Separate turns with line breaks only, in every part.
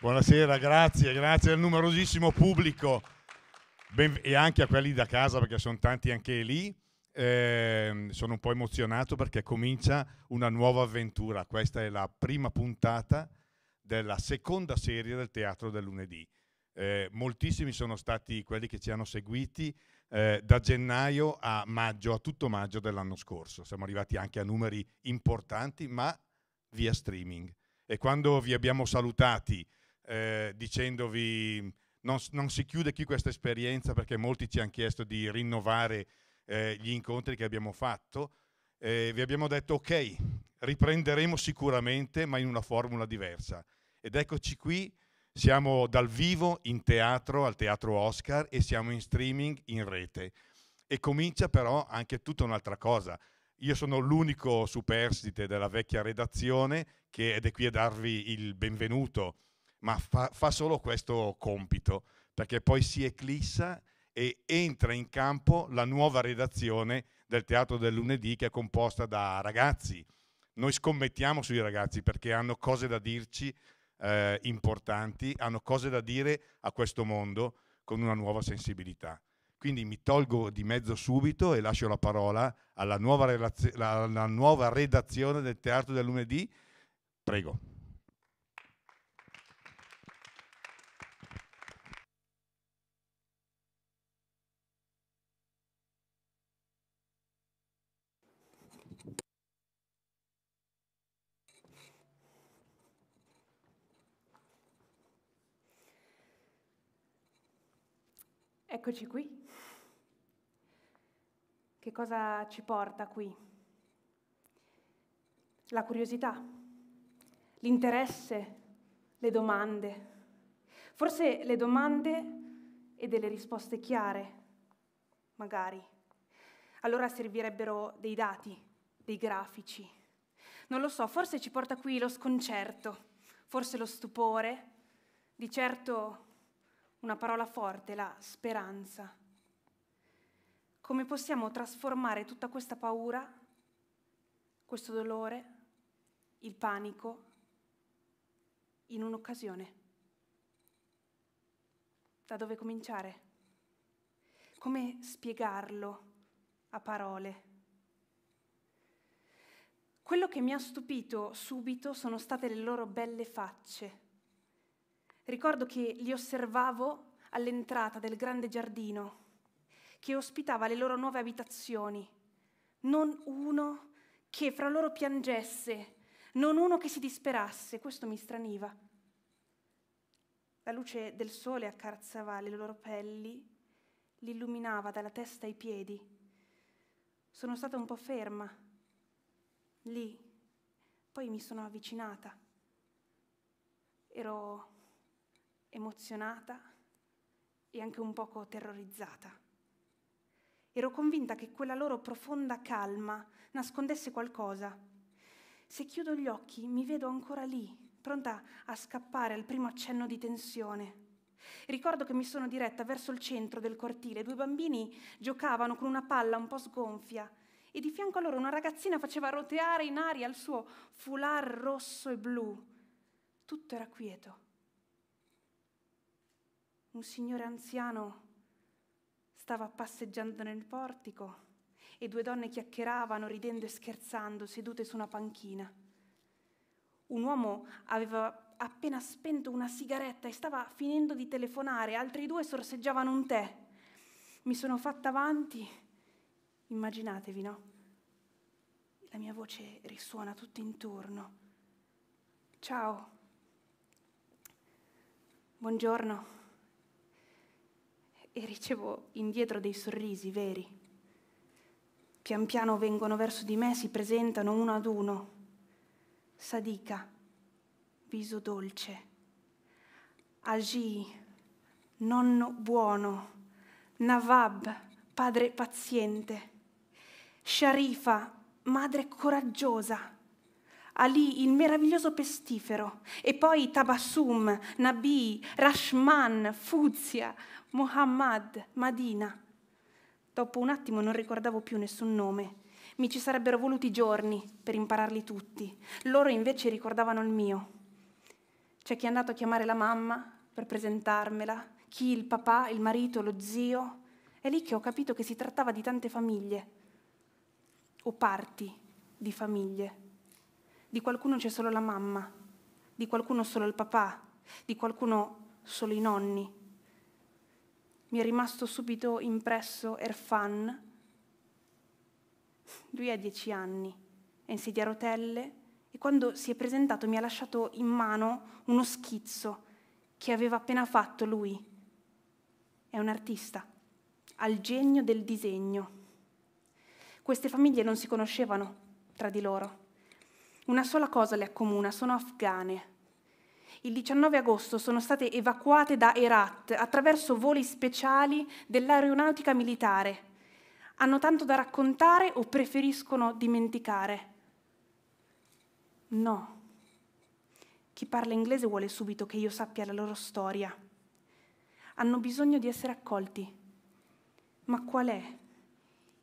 Buonasera, grazie, grazie al numerosissimo pubblico ben, e anche a quelli da casa perché sono tanti anche lì. Eh, sono un po' emozionato perché comincia una nuova avventura. Questa è la prima puntata della seconda serie del Teatro del Lunedì. Eh, moltissimi sono stati quelli che ci hanno seguiti eh, da gennaio a maggio, a tutto maggio dell'anno scorso. Siamo arrivati anche a numeri importanti, ma via streaming. E quando vi abbiamo salutati eh, dicendovi non, non, si chiude qui questa esperienza perché molti ci hanno chiesto di rinnovare eh, gli incontri che abbiamo fatto. Eh, vi abbiamo detto ok, riprenderemo sicuramente ma in una formula diversa. Ed eccoci qui, siamo dal vivo in teatro, al Teatro Oscar e siamo in streaming in rete. E comincia però anche tutta un'altra cosa. Io sono l'unico superstite della vecchia redazione che ed è qui a darvi il benvenuto ma fa, fa solo questo compito, perché poi si eclissa e entra in campo la nuova redazione del Teatro del Lunedì che è composta da ragazzi. Noi scommettiamo sui ragazzi perché hanno cose da dirci eh, importanti, hanno cose da dire a questo mondo con una nuova sensibilità. Quindi mi tolgo di mezzo subito e lascio la parola alla nuova, alla nuova redazione del Teatro del Lunedì. Prego.
Eccoci qui. Che cosa ci porta qui? La curiosità, l'interesse, le domande. Forse le domande e delle risposte chiare, magari. Allora servirebbero dei dati, dei grafici. Non lo so, forse ci porta qui lo sconcerto, forse lo stupore, di certo una parola forte, la speranza. Come possiamo trasformare tutta questa paura, questo dolore, il panico, in un'occasione? Da dove cominciare? Come spiegarlo a parole? Quello che mi ha stupito subito sono state le loro belle facce Ricordo che li osservavo all'entrata del grande giardino che ospitava le loro nuove abitazioni, non uno che fra loro piangesse, non uno che si disperasse, questo mi straniva. La luce del sole accarezzava le loro pelli, li illuminava dalla testa ai piedi. Sono stata un po' ferma, lì, poi mi sono avvicinata. Ero emozionata e anche un poco terrorizzata. Ero convinta che quella loro profonda calma nascondesse qualcosa. Se chiudo gli occhi mi vedo ancora lì, pronta a scappare al primo accenno di tensione. Ricordo che mi sono diretta verso il centro del cortile. Due bambini giocavano con una palla un po' sgonfia e di fianco a loro una ragazzina faceva roteare in aria il suo foulard rosso e blu. Tutto era quieto un signore anziano stava passeggiando nel portico e due donne chiacchieravano, ridendo e scherzando, sedute su una panchina. Un uomo aveva appena spento una sigaretta e stava finendo di telefonare, altri due sorseggiavano un tè. Mi sono fatta avanti, immaginatevi, no? La mia voce risuona tutto intorno. Ciao. Buongiorno e ricevo indietro dei sorrisi veri. Pian piano vengono verso di me, si presentano uno ad uno. Sadika, viso dolce. Agi, nonno buono. Navab, padre paziente. Sharifa, madre coraggiosa. Ali il meraviglioso pestifero e poi Tabassum, Nabi, Rashman, Fuzia, Muhammad, Madina. Dopo un attimo non ricordavo più nessun nome. Mi ci sarebbero voluti giorni per impararli tutti. Loro invece ricordavano il mio. C'è chi è andato a chiamare la mamma per presentarmela, chi il papà, il marito, lo zio. È lì che ho capito che si trattava di tante famiglie o parti di famiglie. Di qualcuno c'è solo la mamma, di qualcuno solo il papà, di qualcuno solo i nonni. Mi è rimasto subito impresso Erfan. Lui ha dieci anni, è in sedia a rotelle e quando si è presentato mi ha lasciato in mano uno schizzo che aveva appena fatto lui. È un artista, ha il genio del disegno. Queste famiglie non si conoscevano tra di loro. Una sola cosa le accomuna, sono afghane. Il 19 agosto sono state evacuate da Herat attraverso voli speciali dell'aeronautica militare. Hanno tanto da raccontare o preferiscono dimenticare? No. Chi parla inglese vuole subito che io sappia la loro storia. Hanno bisogno di essere accolti. Ma qual è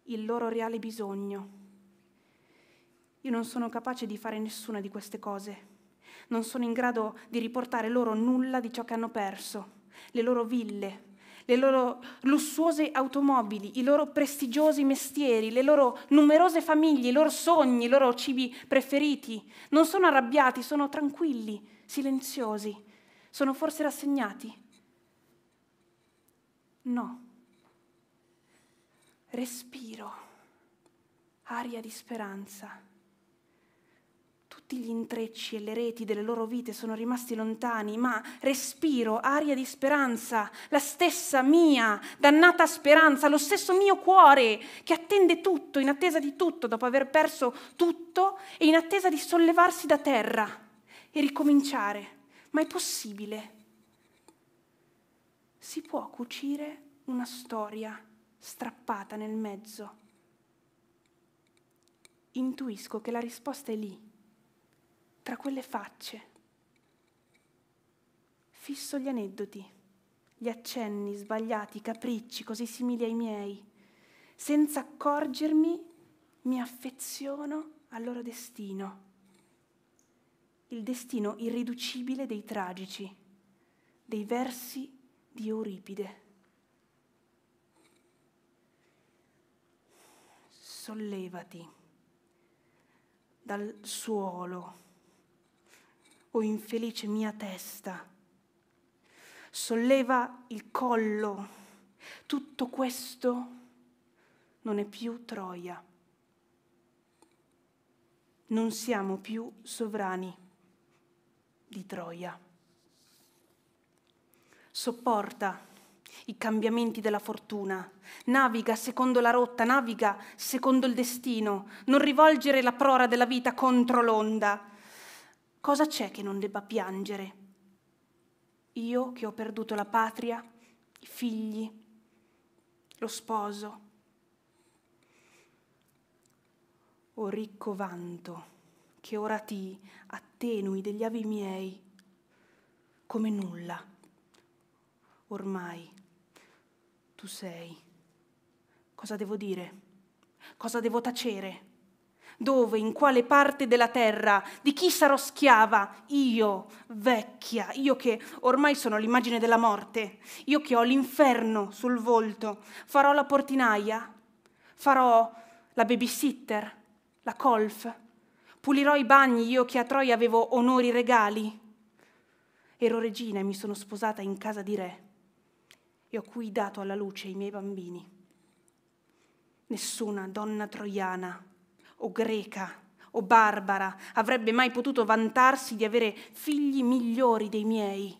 il loro reale bisogno? Io non sono capace di fare nessuna di queste cose. Non sono in grado di riportare loro nulla di ciò che hanno perso, le loro ville, le loro lussuose automobili, i loro prestigiosi mestieri, le loro numerose famiglie, i loro sogni, i loro cibi preferiti. Non sono arrabbiati, sono tranquilli, silenziosi. Sono forse rassegnati? No. Respiro, aria di speranza tutti gli intrecci e le reti delle loro vite sono rimasti lontani, ma respiro, aria di speranza, la stessa mia dannata speranza, lo stesso mio cuore che attende tutto, in attesa di tutto, dopo aver perso tutto e in attesa di sollevarsi da terra e ricominciare. Ma è possibile. Si può cucire una storia strappata nel mezzo. Intuisco che la risposta è lì tra quelle facce. Fisso gli aneddoti, gli accenni sbagliati, i capricci così simili ai miei. Senza accorgermi mi affeziono al loro destino. Il destino irriducibile dei tragici, dei versi di Euripide. Sollevati dal suolo o infelice mia testa. Solleva il collo. Tutto questo non è più Troia. Non siamo più sovrani di Troia. Sopporta i cambiamenti della fortuna. Naviga secondo la rotta, naviga secondo il destino. Non rivolgere la prora della vita contro l'onda Cosa c'è che non debba piangere? Io che ho perduto la patria, i figli, lo sposo. O ricco vanto, che ora ti attenui degli avi miei, come nulla, ormai tu sei. Cosa devo dire? Cosa devo tacere? dove, in quale parte della terra, di chi sarò schiava, io, vecchia, io che ormai sono l'immagine della morte, io che ho l'inferno sul volto, farò la portinaia, farò la babysitter, la colf, pulirò i bagni, io che a Troia avevo onori regali. Ero regina e mi sono sposata in casa di re e ho guidato alla luce i miei bambini. Nessuna donna troiana o greca o barbara avrebbe mai potuto vantarsi di avere figli migliori dei miei.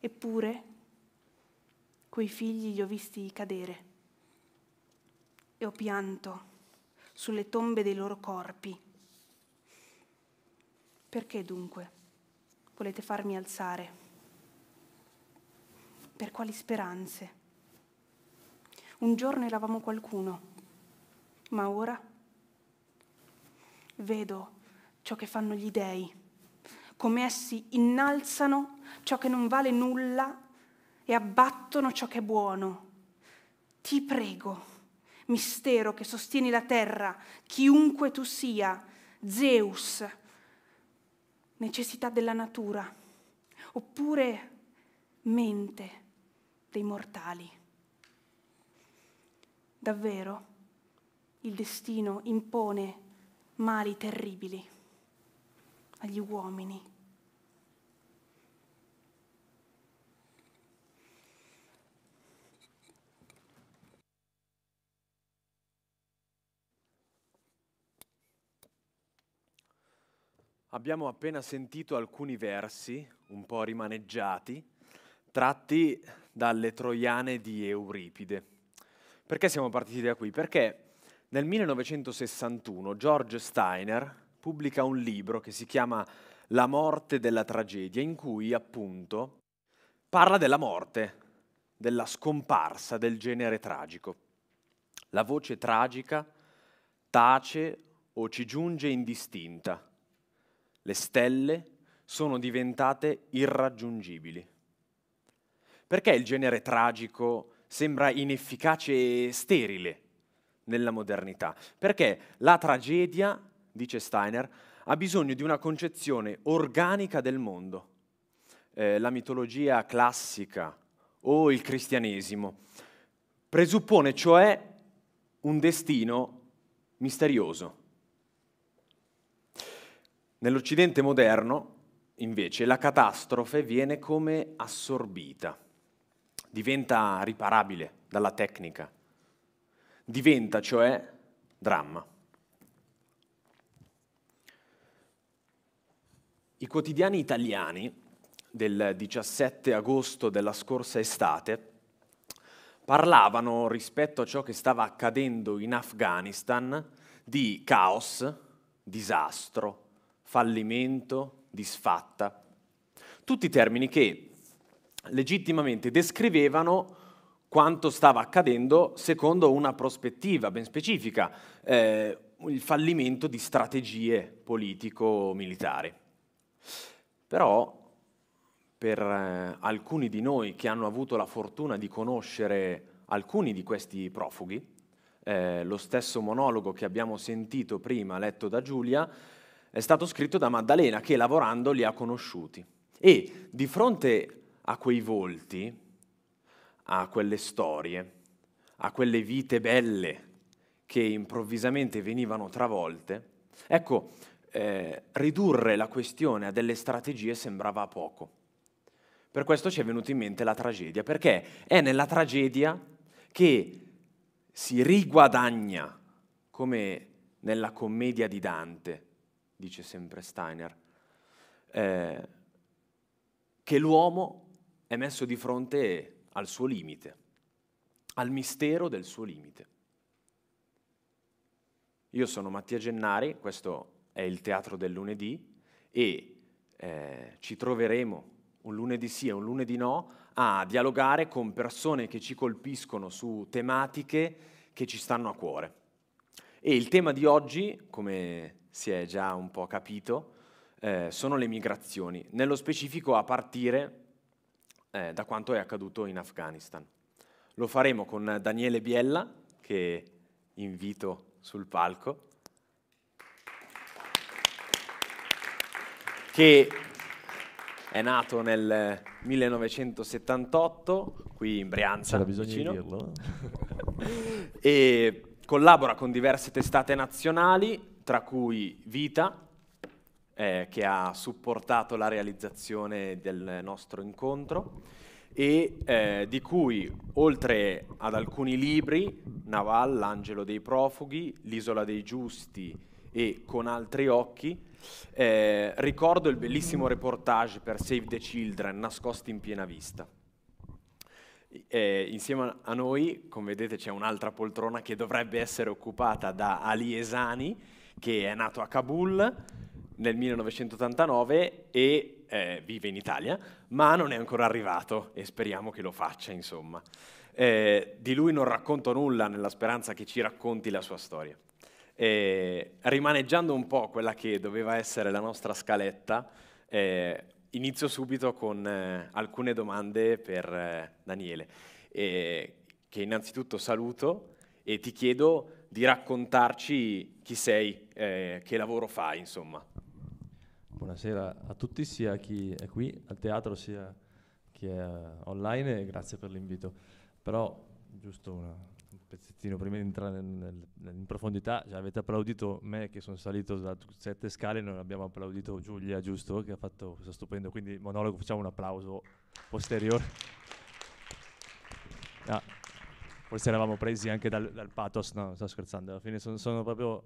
Eppure quei figli li ho visti cadere e ho pianto sulle tombe dei loro corpi. Perché dunque volete farmi alzare? Per quali speranze? Un giorno eravamo qualcuno, ma ora vedo ciò che fanno gli dèi, come essi innalzano ciò che non vale nulla e abbattono ciò che è buono. Ti prego, mistero che sostieni la terra, chiunque tu sia, Zeus, necessità della natura, oppure mente dei mortali. Davvero, il destino impone mali terribili agli uomini.
Abbiamo appena sentito alcuni versi, un po' rimaneggiati, tratti dalle Troiane di Euripide. Perché siamo partiti da qui? Perché nel 1961 George Steiner pubblica un libro che si chiama La morte della tragedia, in cui appunto parla della morte, della scomparsa del genere tragico. La voce tragica tace o ci giunge indistinta. Le stelle sono diventate irraggiungibili. Perché il genere tragico sembra inefficace e sterile? nella modernità, perché la tragedia, dice Steiner, ha bisogno di una concezione organica del mondo. Eh, la mitologia classica o il cristianesimo presuppone cioè un destino misterioso. Nell'Occidente moderno, invece, la catastrofe viene come assorbita, diventa riparabile dalla tecnica, diventa cioè dramma. I quotidiani italiani del 17 agosto della scorsa estate parlavano rispetto a ciò che stava accadendo in Afghanistan di caos, disastro, fallimento, disfatta, tutti termini che legittimamente descrivevano quanto stava accadendo secondo una prospettiva ben specifica, eh, il fallimento di strategie politico-militari. Però per eh, alcuni di noi che hanno avuto la fortuna di conoscere alcuni di questi profughi, eh, lo stesso monologo che abbiamo sentito prima, letto da Giulia, è stato scritto da Maddalena che lavorando li ha conosciuti. E di fronte a quei volti, a quelle storie, a quelle vite belle che improvvisamente venivano travolte, ecco, eh, ridurre la questione a delle strategie sembrava poco. Per questo ci è venuta in mente la tragedia, perché è nella tragedia che si riguadagna, come nella commedia di Dante, dice sempre Steiner, eh, che l'uomo è messo di fronte al suo limite, al mistero del suo limite. Io sono Mattia Gennari, questo è il teatro del lunedì e eh, ci troveremo un lunedì sì e un lunedì no a dialogare con persone che ci colpiscono su tematiche che ci stanno a cuore. E il tema di oggi, come si è già un po' capito, eh, sono le migrazioni, nello specifico a partire eh, da quanto è accaduto in Afghanistan. Lo faremo con Daniele Biella, che invito sul palco, che è nato nel 1978 qui in Brianza, C'era bisogno vicino, dirlo. Eh? e collabora con diverse testate nazionali, tra cui Vita, eh, che ha supportato la realizzazione del nostro incontro e eh, di cui, oltre ad alcuni libri, Naval, L'angelo dei profughi, L'isola dei giusti e Con altri occhi, eh, ricordo il bellissimo reportage per Save the Children, Nascosti in piena vista. Eh, insieme a noi, come vedete, c'è un'altra poltrona che dovrebbe essere occupata da Ali Esani, che è nato a Kabul, nel 1989 e eh, vive in Italia, ma non è ancora arrivato e speriamo che lo faccia, insomma. Eh, di lui non racconto nulla nella speranza che ci racconti la sua storia. Eh, rimaneggiando un po' quella che doveva essere la nostra scaletta, eh, inizio subito con eh, alcune domande per eh, Daniele, che innanzitutto saluto e ti chiedo di raccontarci chi sei, eh, che lavoro fai, insomma.
Buonasera a tutti, sia chi è qui al teatro sia chi è online e grazie per l'invito. Però, giusto una, un pezzettino prima di entrare nel, nel, in profondità, già avete applaudito me che sono salito da sette scale, non abbiamo applaudito Giulia, giusto, che ha fatto questo stupendo, quindi monologo, facciamo un applauso posteriore. Ah forse eravamo presi anche dal, dal pathos, no, sto scherzando, alla fine sono, sono proprio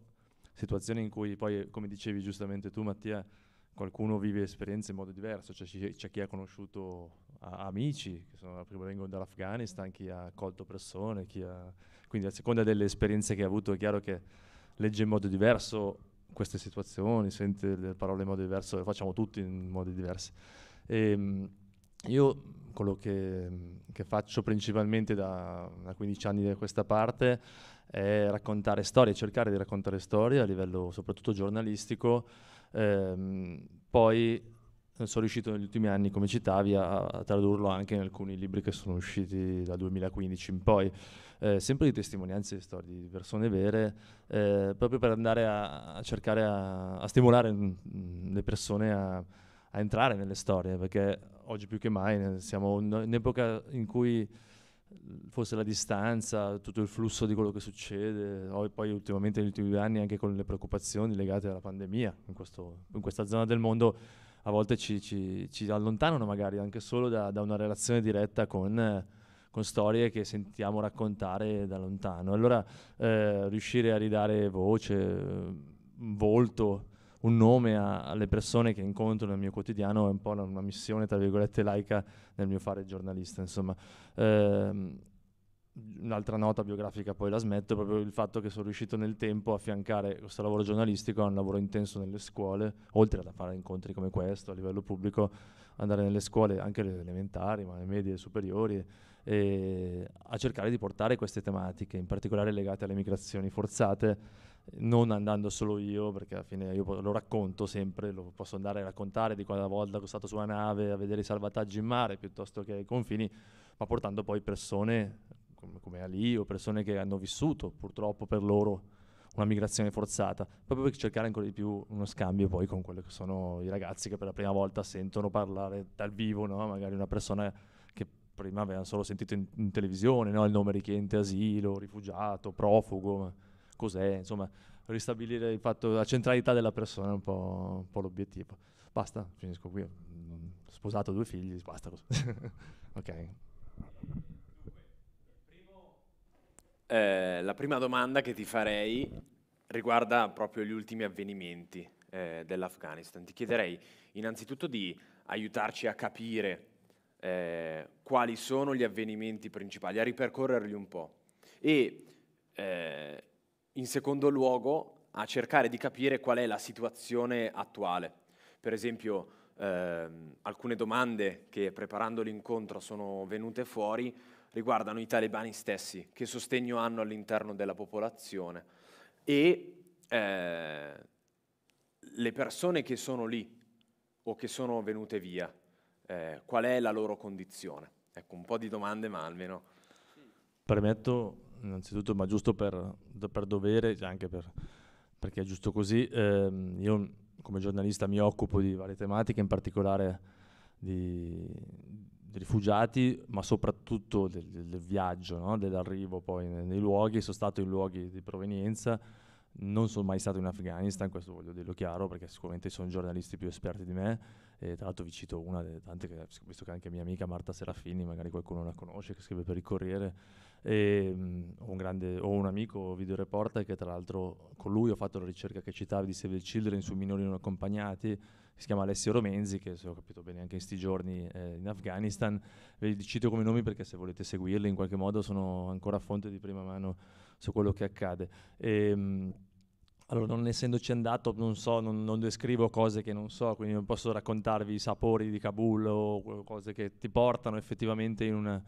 situazioni in cui poi, come dicevi giustamente tu Mattia, qualcuno vive esperienze in modo diverso, c'è, cioè c'è chi ha conosciuto a, amici che sono, vengono dall'Afghanistan, chi ha accolto persone, chi ha, quindi a seconda delle esperienze che ha avuto è chiaro che legge in modo diverso queste situazioni, sente le parole in modo diverso, le facciamo tutti in modi diversi. E, ehm, io quello che, che faccio principalmente da, da, 15 anni da questa parte è raccontare storie, cercare di raccontare storie a livello soprattutto giornalistico. Ehm, poi sono riuscito negli ultimi anni, come citavi, a, a, tradurlo anche in alcuni libri che sono usciti dal 2015 in poi, eh, sempre di testimonianze di storie di persone vere, eh, proprio per andare a, a cercare a, a stimolare mh, mm, le persone a, entrare nelle storie, perché oggi più che mai, siamo in un'epoca in cui forse la distanza, tutto il flusso di quello che succede, poi ultimamente negli ultimi anni anche con le preoccupazioni legate alla pandemia in, questo, in questa zona del mondo a volte ci, ci, ci allontanano magari anche solo da, da una relazione diretta con, con, storie che sentiamo raccontare da lontano. Allora eh, riuscire a ridare voce, volto, un nome a, alle persone che incontro nel mio quotidiano, è un po' una, missione, tra virgolette, laica nel mio fare giornalista, insomma. Ehm, un'altra nota biografica poi la smetto, proprio il fatto che sono riuscito nel tempo a affiancare questo lavoro giornalistico a un lavoro intenso nelle scuole, oltre a fare incontri come questo a livello pubblico, andare nelle scuole, anche le elementari, ma le medie, le superiori, a cercare di portare queste tematiche, in particolare legate alle migrazioni forzate non andando solo io, perché alla fine io lo racconto sempre, lo posso andare a raccontare di quella volta che sono stato su una nave a vedere i salvataggi in mare piuttosto che ai confini, ma portando poi persone come, come Ali o persone che hanno vissuto purtroppo per loro una migrazione forzata, proprio per cercare ancora di più uno scambio poi con quelli che sono i ragazzi che per la prima volta sentono parlare dal vivo, no? magari una persona che prima avevano solo sentito in, in televisione, no? il nome richiedente asilo, rifugiato, profugo cos'è, insomma, ristabilire il fatto, la centralità della persona è un po', un po l'obiettivo. Basta, finisco qui. Mm, sposato, due figli, basta così. ok.
Eh, la prima domanda che ti farei riguarda proprio gli ultimi avvenimenti eh, dell'Afghanistan. Ti chiederei innanzitutto di aiutarci a capire eh, quali sono gli avvenimenti principali, a ripercorrerli un po' e eh, in secondo luogo a cercare di capire qual è la situazione attuale. Per esempio, ehm, alcune domande che preparando l'incontro sono venute fuori riguardano i talebani stessi, che sostegno hanno all'interno della popolazione e eh, le persone che sono lì o che sono venute via, eh, qual è la loro condizione. Ecco, un po' di domande, ma almeno...
Premetto innanzitutto, ma giusto per, per dovere, cioè anche per, perché è giusto così, ehm, io come giornalista mi occupo di varie tematiche, in particolare di, di rifugiati, ma soprattutto del, del viaggio, no? dell'arrivo poi nei, nei, luoghi, sono stato in luoghi di provenienza, non sono mai stato in Afghanistan, questo voglio dirlo chiaro, perché sicuramente sono giornalisti più esperti di me, e tra l'altro vi cito una delle tante, che, visto che anche mia amica Marta Serafini, magari qualcuno la conosce, che scrive per il Corriere, e, ehm, mh, ho, un grande, ho un amico videoreporter che tra l'altro con lui ho fatto la ricerca che citavi di Save the Children su minori non accompagnati, si chiama Alessio Romenzi, che se ho capito bene anche in questi giorni eh, in Afghanistan. Ve li cito come nomi perché se volete seguirli in qualche modo sono ancora fonte di prima mano su quello che accade. E, ehm, mh, allora, non essendoci andato, non so, non, non, descrivo cose che non so, quindi non posso raccontarvi i sapori di Kabul o cose che ti portano effettivamente in una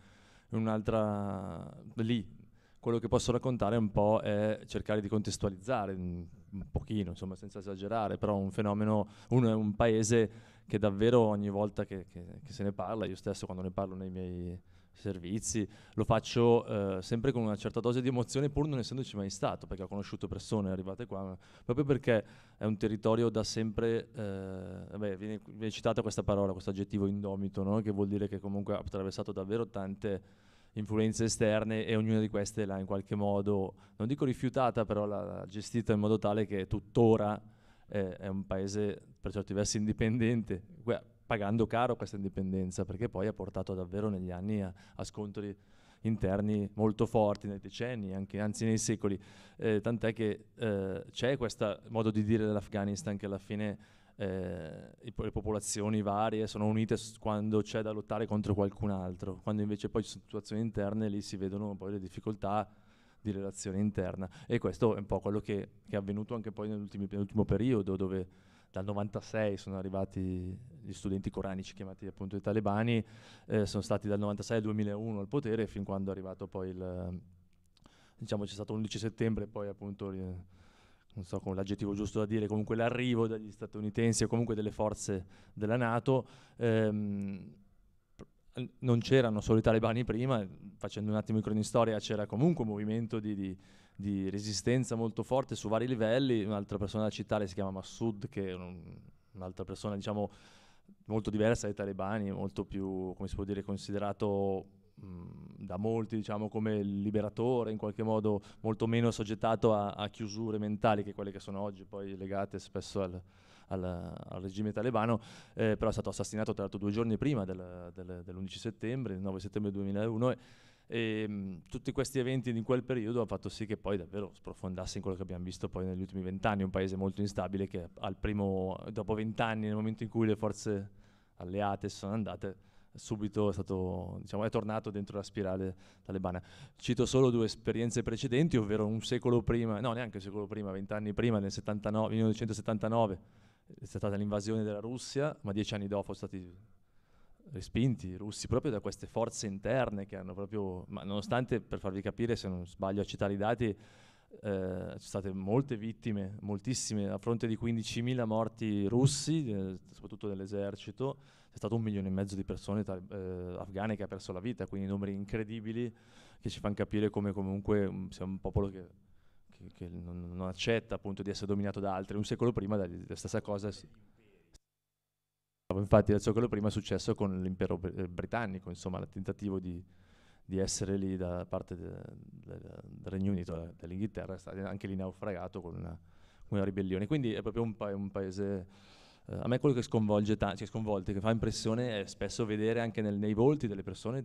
un'altra... lì quello che posso raccontare un po' è cercare di contestualizzare un pochino, insomma, senza esagerare, però un fenomeno, uno è un paese che davvero ogni volta che, che, che se ne parla, io stesso quando ne parlo nei miei servizi, lo faccio eh, sempre con una certa dose di emozione pur non essendoci mai stato, perché ho conosciuto persone arrivate qua, proprio perché è un territorio da sempre, eh, beh, viene, viene, citata questa parola, questo aggettivo indomito, no? che vuol dire che comunque ha attraversato davvero tante influenze esterne e ognuna di queste l'ha in qualche modo, non dico rifiutata, però l'ha gestita in modo tale che tuttora eh, è un paese per certi versi indipendente. Guarda, pagando caro questa indipendenza, perché poi ha portato davvero negli anni a, a scontri interni molto forti nei decenni, anche, anzi nei secoli, eh, tant'è che eh, c'è questo modo di dire dell'Afghanistan che alla fine eh, le popolazioni varie sono unite quando c'è da lottare contro qualcun altro, quando invece poi ci sono situazioni interne lì si vedono poi le difficoltà di relazione interna e questo è un po' quello che, che è avvenuto anche poi nell'ultimo periodo dove dal 96 sono arrivati gli studenti coranici chiamati appunto i talebani, eh, sono stati dal 96 al 2001 al potere fin quando è arrivato poi il, diciamo c'è stato l'11 settembre poi appunto, eh, non so con l'aggettivo giusto da dire, comunque l'arrivo degli statunitensi o comunque delle forze della Nato. Ehm, non c'erano solo i talebani prima, facendo un attimo i cronistoria c'era comunque un movimento di, di di resistenza molto forte su vari livelli. Un'altra persona da citare si chiama Massoud, che è un, un'altra persona, diciamo, molto diversa dai talebani, molto più, come si può dire, considerato da molti diciamo come liberatore in qualche modo molto meno soggettato a, a chiusure mentali che quelle che sono oggi poi legate spesso al, al, al, regime talebano, eh, però è stato assassinato tra l'altro due giorni prima del, del, dell'11 settembre, il 9 settembre 2001, e, ehm, tutti questi eventi in quel periodo hanno fatto sì che poi davvero sprofondasse in quello che abbiamo visto poi negli ultimi vent'anni, un paese molto instabile che primo, dopo vent'anni, nel momento in cui le forze alleate sono andate, subito è, stato, diciamo, è, tornato dentro la spirale talebana. Cito solo due esperienze precedenti, ovvero un secolo prima, no neanche un secolo prima, vent'anni prima, nel 79, 1979 è stata l'invasione della Russia, ma dieci anni dopo sono stati respinti russi proprio da queste forze interne che hanno proprio, ma nonostante per farvi capire se non sbaglio a citare i dati, eh, ci sono state molte vittime, moltissime, a fronte di 15.000 morti russi, eh, soprattutto dell'esercito, c'è stato un milione e mezzo di persone tra, eh, afghane che ha perso la vita, quindi numeri incredibili che ci fanno capire come comunque um, mm, siamo un popolo che, che, che non, non, accetta appunto di essere dominato da altri. Un secolo prima la stessa cosa... Si, Infatti da ciò prima è successo con l'impero eh, britannico, insomma, il tentativo di, di essere lì da parte del de, de, de Regno Unito, eh, dell'Inghilterra, è stato anche lì naufragato con una, una ribellione. Quindi è proprio un, pa- un paese... Eh, a me quello che sconvolge, tanto, cioè sconvolte, che fa impressione è spesso vedere anche nel, nei volti delle persone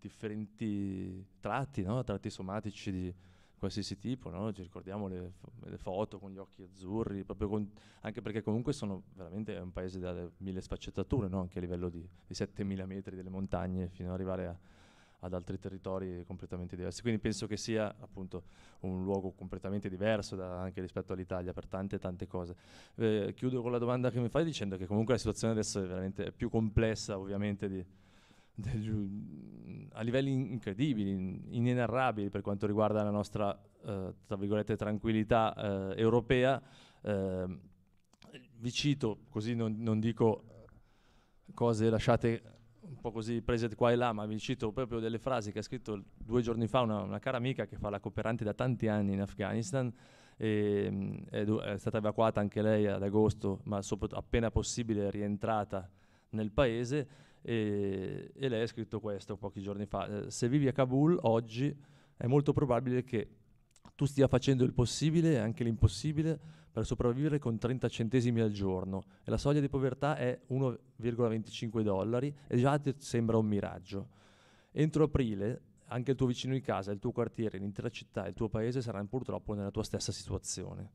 differenti tratti, no? tratti somatici di, qualsiasi tipo, no? ci ricordiamo le, le, foto con gli occhi azzurri, con, anche perché comunque sono veramente un paese da mille sfaccettature, no? anche a livello di, di 7000 metri delle montagne fino ad arrivare a, ad altri territori completamente diversi. Quindi penso che sia appunto un luogo completamente diverso da, anche rispetto all'Italia per tante tante cose. Eh, chiudo con la domanda che mi fai dicendo che comunque la situazione adesso è veramente più complessa ovviamente di a livelli incredibili, inenarrabili per quanto riguarda la nostra, eh, tra virgolette, tranquillità eh, europea. Eh, vi cito, così non, non, dico cose lasciate un po' così prese qua e là, ma vi cito proprio delle frasi che ha scritto due giorni fa una, una cara amica che fa la cooperante da tanti anni in Afghanistan. E, ehm, è, è stata evacuata anche lei ad agosto, ma sopra, appena possibile è rientrata nel paese e, e lei ha scritto questo pochi giorni fa, eh, se vivi a Kabul oggi è molto probabile che tu stia facendo il possibile e anche l'impossibile per sopravvivere con 30 centesimi al giorno e la soglia di povertà è 1,25 dollari e già ti sembra un miraggio. Entro aprile anche il tuo vicino di casa, il tuo quartiere, l'intera città, il tuo paese saranno purtroppo nella tua stessa situazione.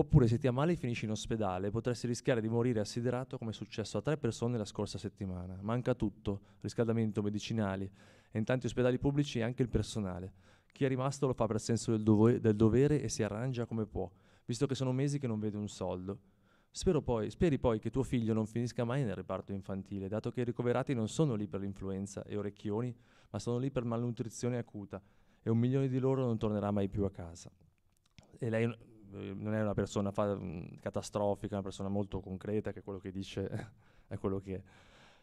Oppure se ti ammali e finisci in ospedale, potresti rischiare di morire assiderato come è successo a tre persone la scorsa settimana. Manca tutto, riscaldamento, medicinali e in tanti ospedali pubblici anche il personale. Chi è rimasto lo fa per senso del, dove- del dovere e si arrangia come può, visto che sono mesi che non vede un soldo. Poi, speri poi che tuo figlio non finisca mai nel reparto infantile, dato che i ricoverati non sono lì per l'influenza e orecchioni, ma sono lì per malnutrizione acuta e un milione di loro non tornerà mai più a casa. E lei eh, non è una persona fa- mm, catastrofica, è una persona molto concreta che quello che dice è quello che è.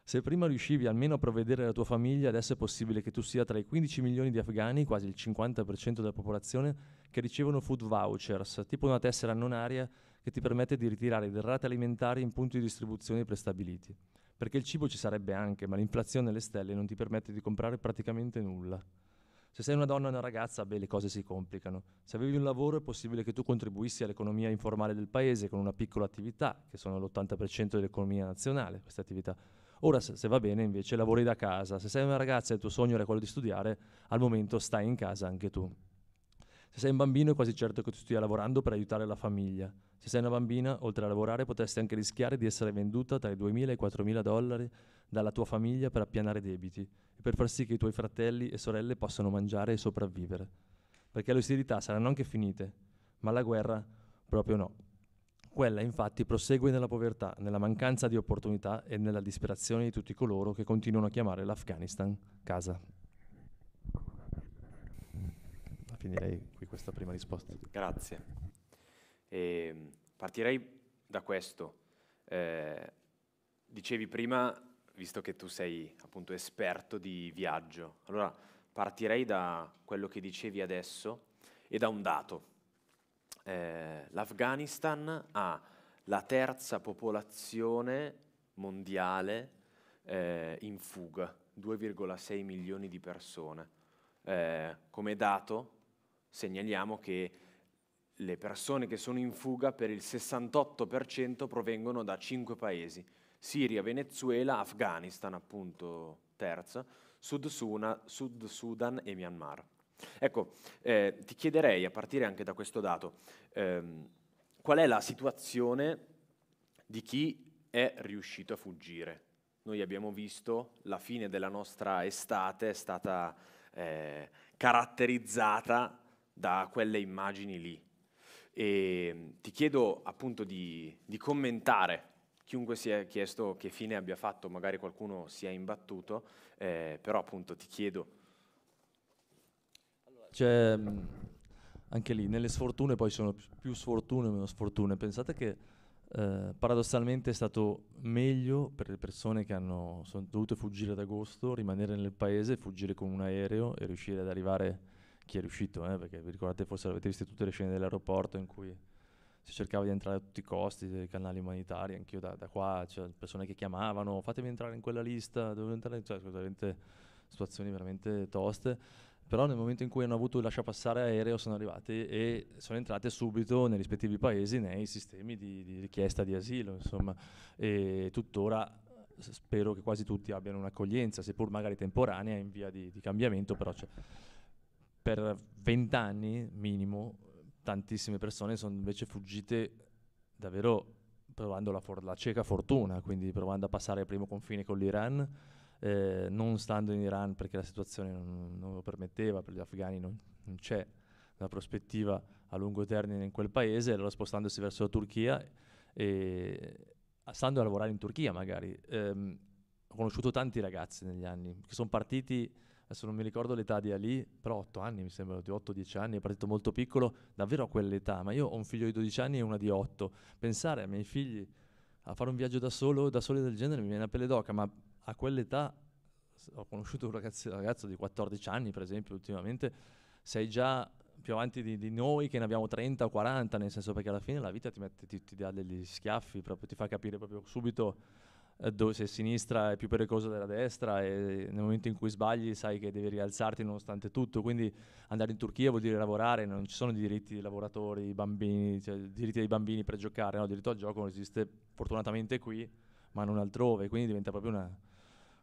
Se prima riuscivi almeno a provvedere alla tua famiglia, adesso è possibile che tu sia tra i 15 milioni di afghani, quasi il 50% della popolazione, che ricevono food vouchers, tipo una tessera non aria che ti permette di ritirare derrate alimentari in punti di distribuzione prestabiliti. Perché il cibo ci sarebbe anche, ma l'inflazione alle stelle non ti permette di comprare praticamente nulla. Se sei una donna o una ragazza, beh, le cose si complicano. Se avevi un lavoro è possibile che tu contribuissi all'economia informale del paese con una piccola attività, che sono l'80% dell'economia nazionale, queste attività. Ora, se va bene, invece, lavori da casa. Se sei una ragazza e il tuo sogno era quello di studiare, al momento stai in casa anche tu. Se sei un bambino è quasi certo che tu stia lavorando per aiutare la famiglia. Se sei una bambina, oltre a lavorare, potresti anche rischiare di essere venduta tra i 2.000 e i 4.000 dollari dalla tua famiglia per appianare debiti e per far sì che i tuoi fratelli e sorelle possano mangiare e sopravvivere. Perché le ostilità saranno anche finite, ma la guerra proprio no. Quella infatti prosegue nella povertà, nella mancanza di opportunità e nella disperazione di tutti coloro che continuano a chiamare l'Afghanistan casa. Finirei qui questa prima risposta. Grazie.
E ehm, partirei da questo. Eh, dicevi prima visto che tu sei appunto esperto di viaggio, allora partirei da quello che dicevi adesso e da un dato. Eh, L'Afghanistan ha la terza popolazione mondiale eh, in fuga, 2,6 milioni di persone. Eh, come dato segnaliamo che le persone che sono in fuga per il 68% provengono da 5 paesi, Siria, Venezuela, Afghanistan, appunto terza, Sud, Suna, Sud Sudan e Myanmar. Ecco, eh, ti chiederei, a partire anche da questo dato, ehm, qual è la situazione di chi è riuscito a fuggire? Noi abbiamo visto la fine della nostra estate è stata eh, caratterizzata da quelle immagini lì. E ti chiedo appunto di, di commentare Chiunque si è chiesto che fine abbia fatto, magari qualcuno si è imbattuto, eh, però appunto ti chiedo.
C'è mm, anche lì, nelle sfortune poi sono più sfortune o meno sfortune. Pensate che eh, paradossalmente è stato meglio per le persone che hanno, sono dovute fuggire ad agosto, rimanere nel paese, fuggire con un aereo e riuscire ad arrivare chi è riuscito, eh, perché vi ricordate forse avete visto tutte le scene dell'aeroporto in cui si cercava di entrare a tutti i costi dei canali umanitari, anch'io da, da qua, cioè, persone che chiamavano, fatemi entrare in quella lista, dovevo entrare, cioè, veramente, situazioni veramente toste, però nel momento in cui hanno avuto il lascia passare aereo sono arrivate e sono entrate subito nei rispettivi paesi nei sistemi di, di richiesta di asilo, insomma, e tuttora spero che quasi tutti abbiano un'accoglienza, seppur magari temporanea, in via di, di cambiamento, però cioè, per vent'anni minimo tantissime persone sono invece fuggite davvero provando la, for- la, cieca fortuna, quindi provando a passare il primo confine con l'Iran, eh, non stando in Iran perché la situazione non, non lo permetteva, per gli afghani non, non, c'è una prospettiva a lungo termine in quel paese, allora spostandosi verso la Turchia e eh, stando a lavorare in Turchia magari. Ehm, ho conosciuto tanti ragazzi negli anni che sono partiti adesso non mi ricordo l'età di Ali, però 8 anni mi sembra, di 8-10 anni, è partito molto piccolo, davvero a quell'età, ma io ho un figlio di 12 anni e una di 8, pensare ai miei figli a fare un viaggio da solo, da soli del genere mi viene a pelle d'oca, ma a quell'età ho conosciuto un ragazzo, ragazzo, di 14 anni per esempio ultimamente, sei già più avanti di, di, noi che ne abbiamo 30 o 40, nel senso perché alla fine la vita ti, mette, ti, ti dà degli schiaffi, proprio, ti fa capire proprio subito eh, dove se sinistra è più pericolosa della destra e nel momento in cui sbagli sai che devi rialzarti nonostante tutto, quindi andare in Turchia vuol dire lavorare, non ci sono diritti dei lavoratori, bambini, cioè, diritti dei bambini per giocare, no? il diritto al gioco esiste fortunatamente qui ma non altrove, quindi diventa proprio una,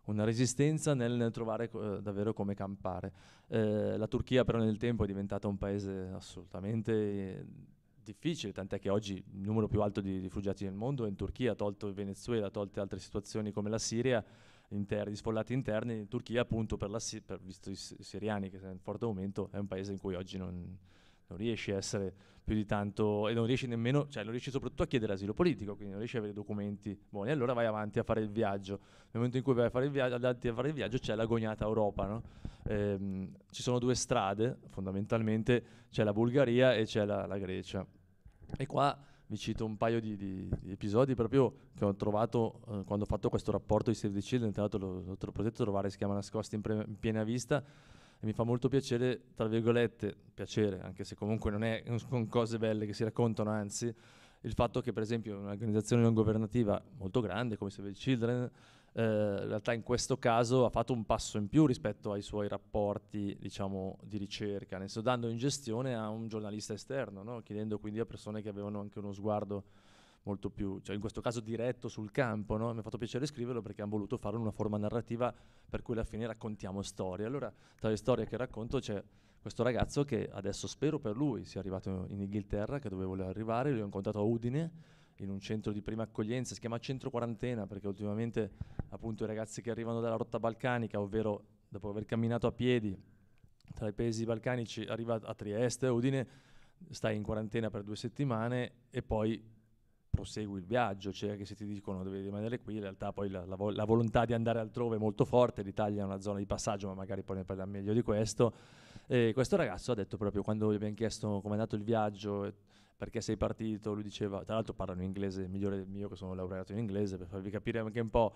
una resistenza nel trovare eh, davvero come campare. Eh, la Turchia però nel tempo è diventata un paese assolutamente difficile, tant'è che oggi il numero più alto di rifugiati nel mondo è in Turchia, tolto il Venezuela, tolte altre situazioni come la Siria, inter- gli sfollati interni, in Turchia appunto per, la si- per visto i siriani che sono in forte aumento, è un paese in cui oggi non, non riesci a essere più di tanto e non riesci nemmeno, cioè non riesci soprattutto a chiedere asilo politico, quindi non riesci ad avere documenti buoni, allora vai avanti a fare il viaggio. Nel momento in cui vai a fare il viaggio, avanti a fare il viaggio c'è l'agognata Europa, no? ehm, ci sono due strade fondamentalmente, c'è la Bulgaria e c'è la, la Grecia. E qua vi cito un paio di, di, di episodi proprio che ho trovato eh, quando ho fatto questo rapporto di Save the Children, tra l'altro l'ho, l'ho potuto trovare, si chiama Nascosti in, pre- in, piena vista, e mi fa molto piacere, tra virgolette, piacere, anche se comunque non è con cose belle che si raccontano, anzi, il fatto che per esempio un'organizzazione non governativa molto grande come Save the Children eh, in realtà in questo caso ha fatto un passo in più rispetto ai suoi rapporti diciamo, di ricerca, nel senso dando in gestione a un giornalista esterno, no? chiedendo quindi a persone che avevano anche uno sguardo molto più, cioè in questo caso diretto sul campo, no? mi ha fatto piacere scriverlo perché hanno voluto farlo in una forma narrativa per cui alla fine raccontiamo storie. Allora tra le storie che racconto c'è questo ragazzo che adesso spero per lui sia arrivato in Inghilterra, che dove voleva arrivare, l'ho incontrato a Udine, in un centro di prima accoglienza, si chiama centro quarantena perché ultimamente appunto i ragazzi che arrivano dalla rotta balcanica, ovvero dopo aver camminato a piedi tra i paesi balcanici, arriva a Trieste, Udine, stai in quarantena per due settimane e poi prosegui il viaggio, cioè anche se ti dicono devi rimanere qui, in realtà poi la, la, la volontà di andare altrove è molto forte, l'Italia è una zona di passaggio, ma magari poi ne parliamo meglio di questo. E questo ragazzo ha detto proprio quando gli abbiamo chiesto come è andato il viaggio, perché sei partito, lui diceva, tra l'altro parlano in inglese, migliore del mio che sono laureato in inglese, per farvi capire anche un po'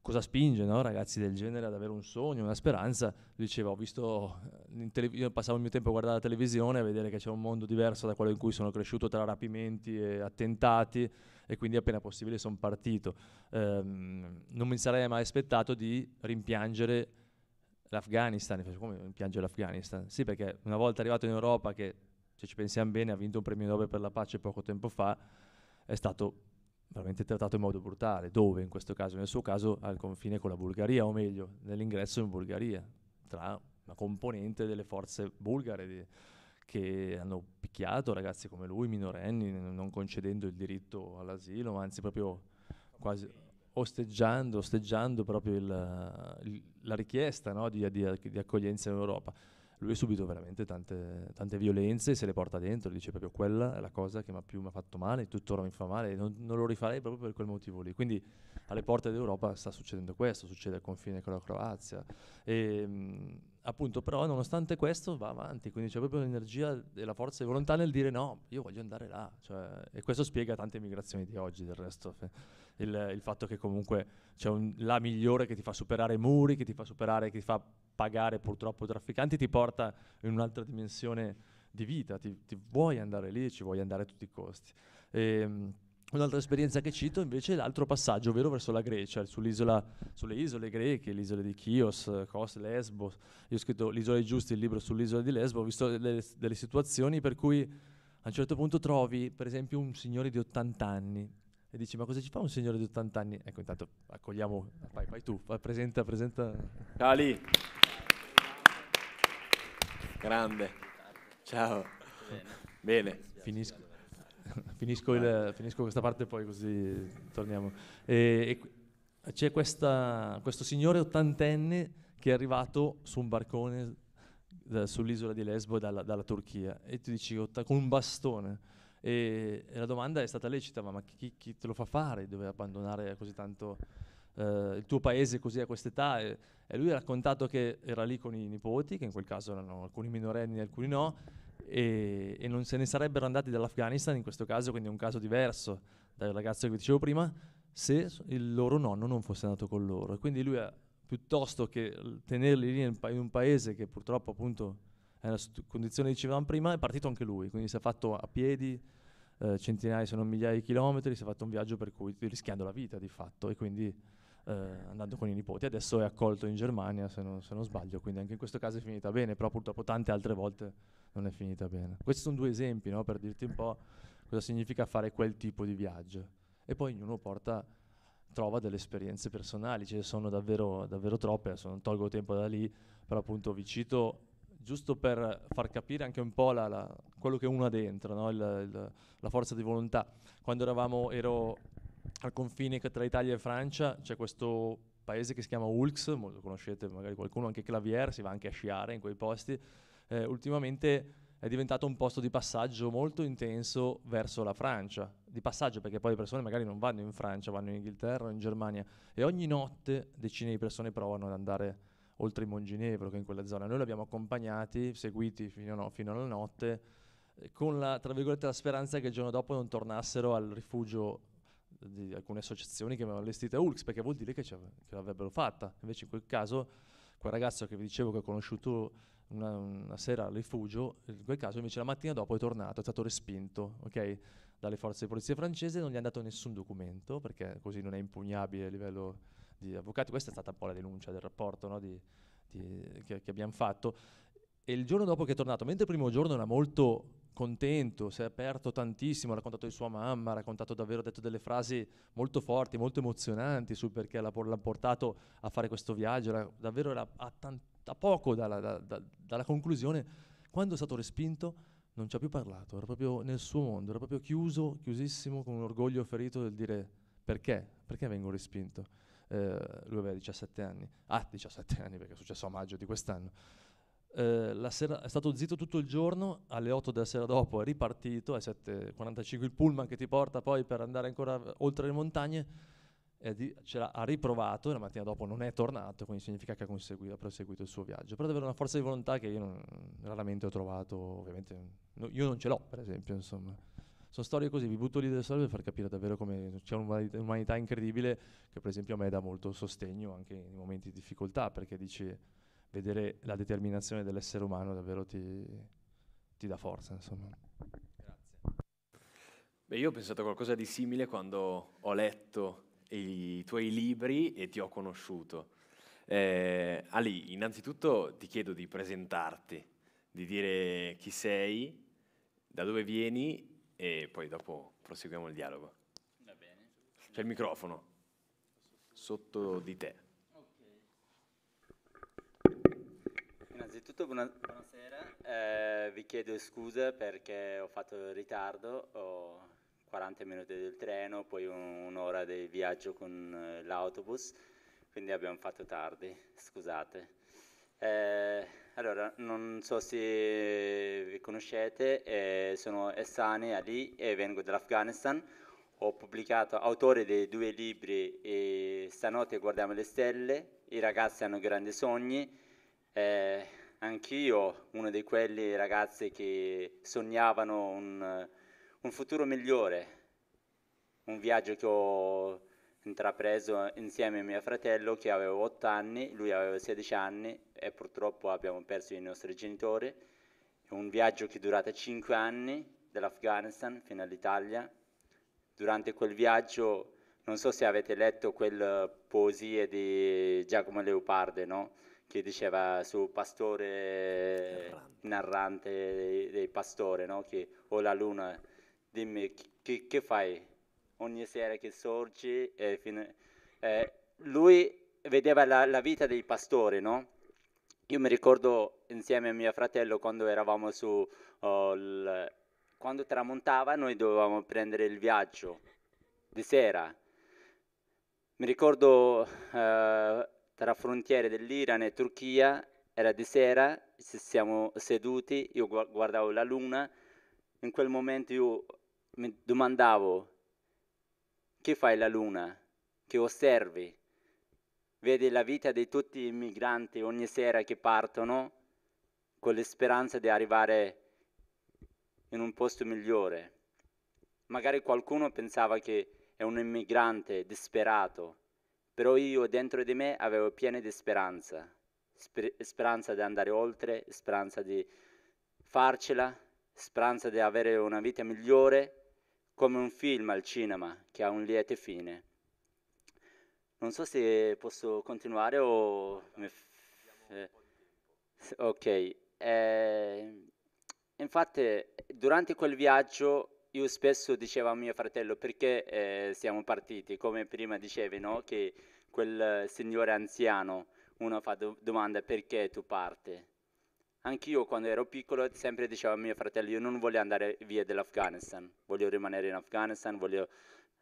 cosa spinge no? ragazzi del genere ad avere un sogno, una speranza. Lui diceva, ho visto, eh, tele- io passavo il mio tempo a guardare la televisione, a vedere che c'è un mondo diverso da quello in cui sono cresciuto tra rapimenti e attentati e quindi appena possibile sono partito. Um, non mi sarei mai aspettato di rimpiangere l'Afghanistan, come rimpiange l'Afghanistan? Sì, perché una volta arrivato in Europa che se ci pensiamo bene, ha vinto un premio Nobel per la pace poco tempo fa, è stato veramente trattato in modo brutale. Dove in questo caso? Nel suo caso al confine con la Bulgaria, o meglio, nell'ingresso in Bulgaria, tra una componente delle forze bulgare di, che hanno picchiato ragazzi come lui, minorenni, non concedendo il diritto all'asilo, ma anzi proprio quasi osteggiando, osteggiando proprio il, il, la richiesta no, di, di, di accoglienza in Europa lui ha subito veramente tante, tante, violenze, se le porta dentro, dice proprio quella è la cosa che più mi ha fatto male, tuttora mi fa male, non, non, lo rifarei proprio per quel motivo lì. Quindi alle porte d'Europa sta succedendo questo, succede al confine con la Croazia. E, ehm, mh, appunto, però nonostante questo va avanti, quindi c'è proprio l'energia e la forza di volontà nel dire no, io voglio andare là. Cioè, e questo spiega tante migrazioni di oggi, del resto, il, il fatto che comunque c'è un la migliore che ti fa superare i muri, che ti fa superare, che ti fa pagare purtroppo i trafficanti ti porta in un'altra dimensione di vita, ti, ti, vuoi andare lì, e ci vuoi andare a tutti i costi. E, ehm, Un'altra esperienza che cito invece è l'altro passaggio, ovvero verso la Grecia, sulle isole greche, l'isola di Chios, Kos, Lesbos. Io ho scritto L'isola dei giusti, il libro sull'isola di Lesbo, ho visto delle, delle, situazioni per cui a un certo punto trovi, per esempio, un signore di 80 anni e dici ma cosa ci fa un signore di 80 anni? Ecco, intanto accogliamo, vai, vai tu, vai, presenta, presenta.
Cali. Grande. Ciao. Bene. Bene.
Finisco. Finisco, il, finisco, questa parte poi così torniamo. E, e c'è questa, questo signore ottantenne che è arrivato su un barcone da, eh, sull'isola di Lesbo dalla, dalla, Turchia e tu dici con un bastone. E, e, la domanda è stata lecita, ma, ma chi, chi, te lo fa fare? Dove abbandonare così tanto eh, il tuo paese così a quest'età e, e lui ha raccontato che era lì con i nipoti, che in quel caso erano alcuni minorenni e alcuni no, e, e, non se ne sarebbero andati dall'Afghanistan in questo caso, quindi è un caso diverso dal ragazzo che vi dicevo prima, se il loro nonno non fosse andato con loro. E quindi lui, ha, piuttosto che tenerli lì in, pa- in, un paese che purtroppo appunto è una st- condizione che dicevamo prima, è partito anche lui, quindi si è fatto a piedi eh, centinaia se non migliaia di chilometri, si è fatto un viaggio per cui rischiando la vita di fatto e quindi eh, andando con i nipoti. Adesso è accolto in Germania, se non, se non, sbaglio, quindi anche in questo caso è finita bene, però purtroppo tante altre volte non è finita bene. Questi sono due esempi no, per dirti un po' cosa significa fare quel tipo di viaggio. E poi ognuno porta, trova delle esperienze personali, ce ne sono davvero, davvero troppe, adesso non tolgo tempo da lì, però appunto vi cito giusto per far capire anche un po' la, la, quello che uno ha dentro, no? il, il, la forza di volontà. Quando eravamo, ero al confine tra Italia e Francia c'è questo paese che si chiama Ulx, lo conoscete magari qualcuno, anche Clavier, si va anche a sciare in quei posti. Eh, ultimamente è diventato un posto di passaggio molto intenso verso la Francia, di passaggio perché poi le persone magari non vanno in Francia, vanno in Inghilterra o in Germania e ogni notte decine di persone provano ad andare oltre il Monginevro che è in quella zona. Noi li abbiamo accompagnati, seguiti fino, no, fino alla notte con la, tra virgolette, la, speranza che il giorno dopo non tornassero al rifugio di alcune associazioni che avevano a Ulx, perché vuol dire che, che, l'avrebbero fatta. Invece in quel caso, quel ragazzo che vi dicevo che ho conosciuto una, una sera al rifugio, in quel caso invece la mattina dopo è tornato, è stato respinto, okay? Dalle forze di polizia francese non gli hanno dato nessun documento, perché così non è impugnabile a livello di avvocati. Questa è stata un po' la denuncia del rapporto no? di, di, che, che abbiamo fatto. E il giorno dopo che è tornato, mentre il primo giorno era molto contento, si è aperto tantissimo, ha raccontato di sua mamma, ha raccontato davvero, ha detto delle frasi molto forti, molto emozionanti sul perché l'ha, l'ha portato a fare questo viaggio, era, davvero era a, tan- a poco dalla, da, da, dalla conclusione. Quando è stato respinto non ci ha più parlato, era proprio nel suo mondo, era proprio chiuso, chiusissimo, con un orgoglio ferito del dire perché, perché vengo respinto. Eh, lui aveva 17 anni, ah 17 anni perché è successo a maggio di quest'anno. Eh, sera, è stato zitto tutto il giorno, alle 8 della sera dopo è ripartito, alle 7.45 il pullman che ti porta poi per andare ancora oltre le montagne, di, la, ha riprovato e la mattina dopo non è tornato, quindi significa che ha, ha proseguito il suo viaggio. Però deve avere una forza di volontà che io non, raramente ho trovato, ovviamente no, io non ce l'ho per esempio, insomma. Sono storie così, vi butto lì delle storie per far capire davvero come c'è un'umanità incredibile che per esempio a me dà molto sostegno anche in momenti di difficoltà, perché dici vedere la determinazione dell'essere umano davvero ti, ti dà forza. Insomma.
Beh, io ho pensato a qualcosa di simile quando ho letto i tuoi libri e ti ho conosciuto. Eh, Ali, innanzitutto ti chiedo di presentarti, di dire chi sei, da dove vieni e poi dopo proseguiamo il dialogo. Va bene. C'è il microfono sotto di te.
innanzitutto buona, buonasera, eh, vi chiedo scusa perché ho fatto il ritardo, ho 40 minuti del treno, poi un'ora di viaggio con eh, l'autobus, quindi abbiamo fatto tardi, scusate. Eh, allora, non so se vi conoscete, eh, sono Essani Ali e vengo dall'Afghanistan. Ho pubblicato autore dei due libri e eh, Stanotte guardiamo le stelle, I ragazzi hanno grandi sogni, eh, anch'io uno di quelli ragazzi che sognavano un, un futuro migliore, un viaggio che ho intrapreso insieme a mio fratello che aveva 8 anni, lui aveva 16 anni e purtroppo abbiamo perso i nostri genitori. Un viaggio che è durato 5 anni dall'Afghanistan fino all'Italia. Durante quel viaggio, non so se avete letto quelle poesie di Giacomo Leopardi, no? che diceva su pastore narrante, narrante dei, dei pastori, no? che o la luna, dimmi che, che, fai ogni sera che sorgi. Fine, eh, lui vedeva la, la, vita dei pastori, no? Io mi ricordo insieme a mio fratello quando eravamo su, oh, l, quando tramontava noi dovevamo prendere il viaggio di sera. Mi ricordo... Eh, tra frontiere dell'Iran e Turchia, era di sera, ci siamo seduti, io guardavo la luna, in quel momento io mi domandavo, che fai la luna? Che osservi? Vedi la vita di tutti i migranti ogni sera che partono con la speranza di arrivare in un posto migliore. Magari qualcuno pensava che è un immigrante disperato, però io dentro di me avevo piena di speranza, sper- speranza di andare oltre, speranza di farcela, speranza di avere una vita migliore, come un film al cinema che ha un lieto fine. Non so se posso continuare o... Eh, ok. Eh, infatti, durante quel viaggio io spesso dicevo a mio fratello perché eh, siamo partiti, come prima dicevi, no? che quel signore anziano, uno fa do- domanda perché tu parti. Anch'io quando ero piccolo sempre dicevo a mio fratello io non voglio andare via dall'Afghanistan, voglio rimanere in Afghanistan, voglio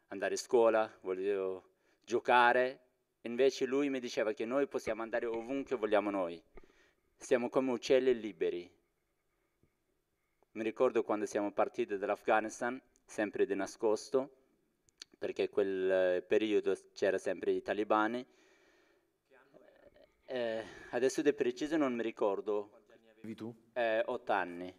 andare a scuola, voglio giocare. Invece lui mi diceva che noi possiamo andare ovunque vogliamo noi, siamo come uccelli liberi, mi ricordo quando siamo partiti dall'Afghanistan, sempre di nascosto, perché quel eh, periodo c'era sempre i talibani. Eh, adesso di preciso non mi ricordo. Quanti
anni avevi tu?
Eh, otto anni.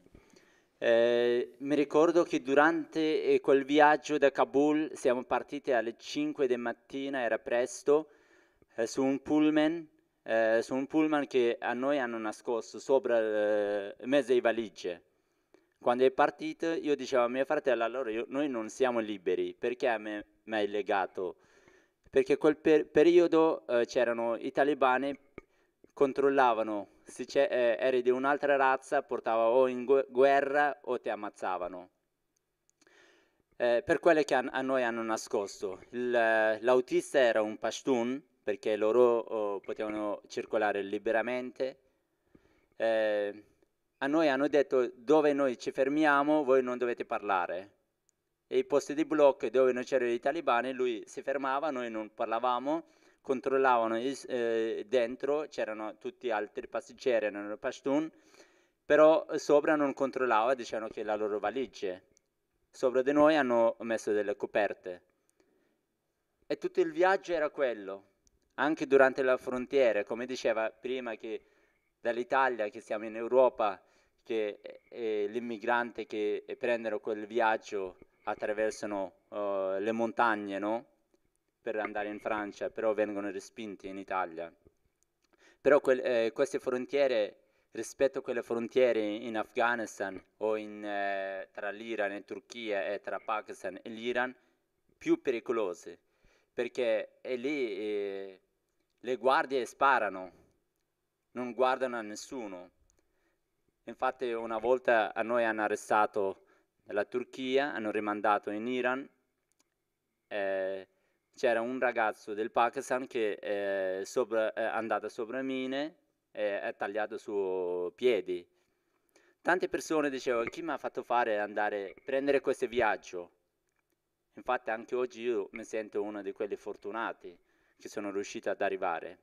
Eh, mi ricordo che durante eh, quel viaggio da Kabul siamo partiti alle 5 di mattina, era presto, eh, su un pullman eh, su un pullman che a noi hanno nascosto sopra eh, mezzo ai valigie. Quando è partito io dicevo a mio fratello, allora io, noi non siamo liberi, perché mi hai legato? Perché quel per- periodo eh, c'erano i talebani, controllavano, se eh, eri di un'altra razza portava o in gu- guerra o ti ammazzavano. Eh, per quello che a, a noi hanno nascosto. Il, l'autista era un pashtun, perché loro oh, potevano circolare liberamente. Eh, a noi hanno detto dove noi ci fermiamo voi non dovete parlare. E i posti di blocco dove non c'erano i talibani lui si fermava, noi non parlavamo, controllavano eh, dentro, c'erano tutti altri passeggeri, erano Pashtun, però sopra non controllava, dicevano che la loro valigia Sopra di noi hanno messo delle coperte. E tutto il viaggio era quello, anche durante la frontiera, come diceva prima che dall'Italia che siamo in Europa che eh, eh, l'immigrante che eh, prendono quel viaggio attraversano uh, le montagne no? per andare in Francia, però vengono respinti in Italia. Però quel, eh, queste frontiere, rispetto a quelle frontiere in Afghanistan o in, eh, tra l'Iran e Turchia e tra Pakistan e l'Iran, più pericolose, perché lì le guardie sparano, non guardano a nessuno Infatti una volta a noi hanno arrestato la Turchia, hanno rimandato in Iran. Eh, c'era un ragazzo del Pakistan che è, eh, sopra, è andato sopra mine e ha tagliato il suo piede. Tante persone dicevano chi mi ha fatto fare andare a prendere questo viaggio. Infatti anche oggi io mi sento uno di quelli fortunati che sono riuscito ad arrivare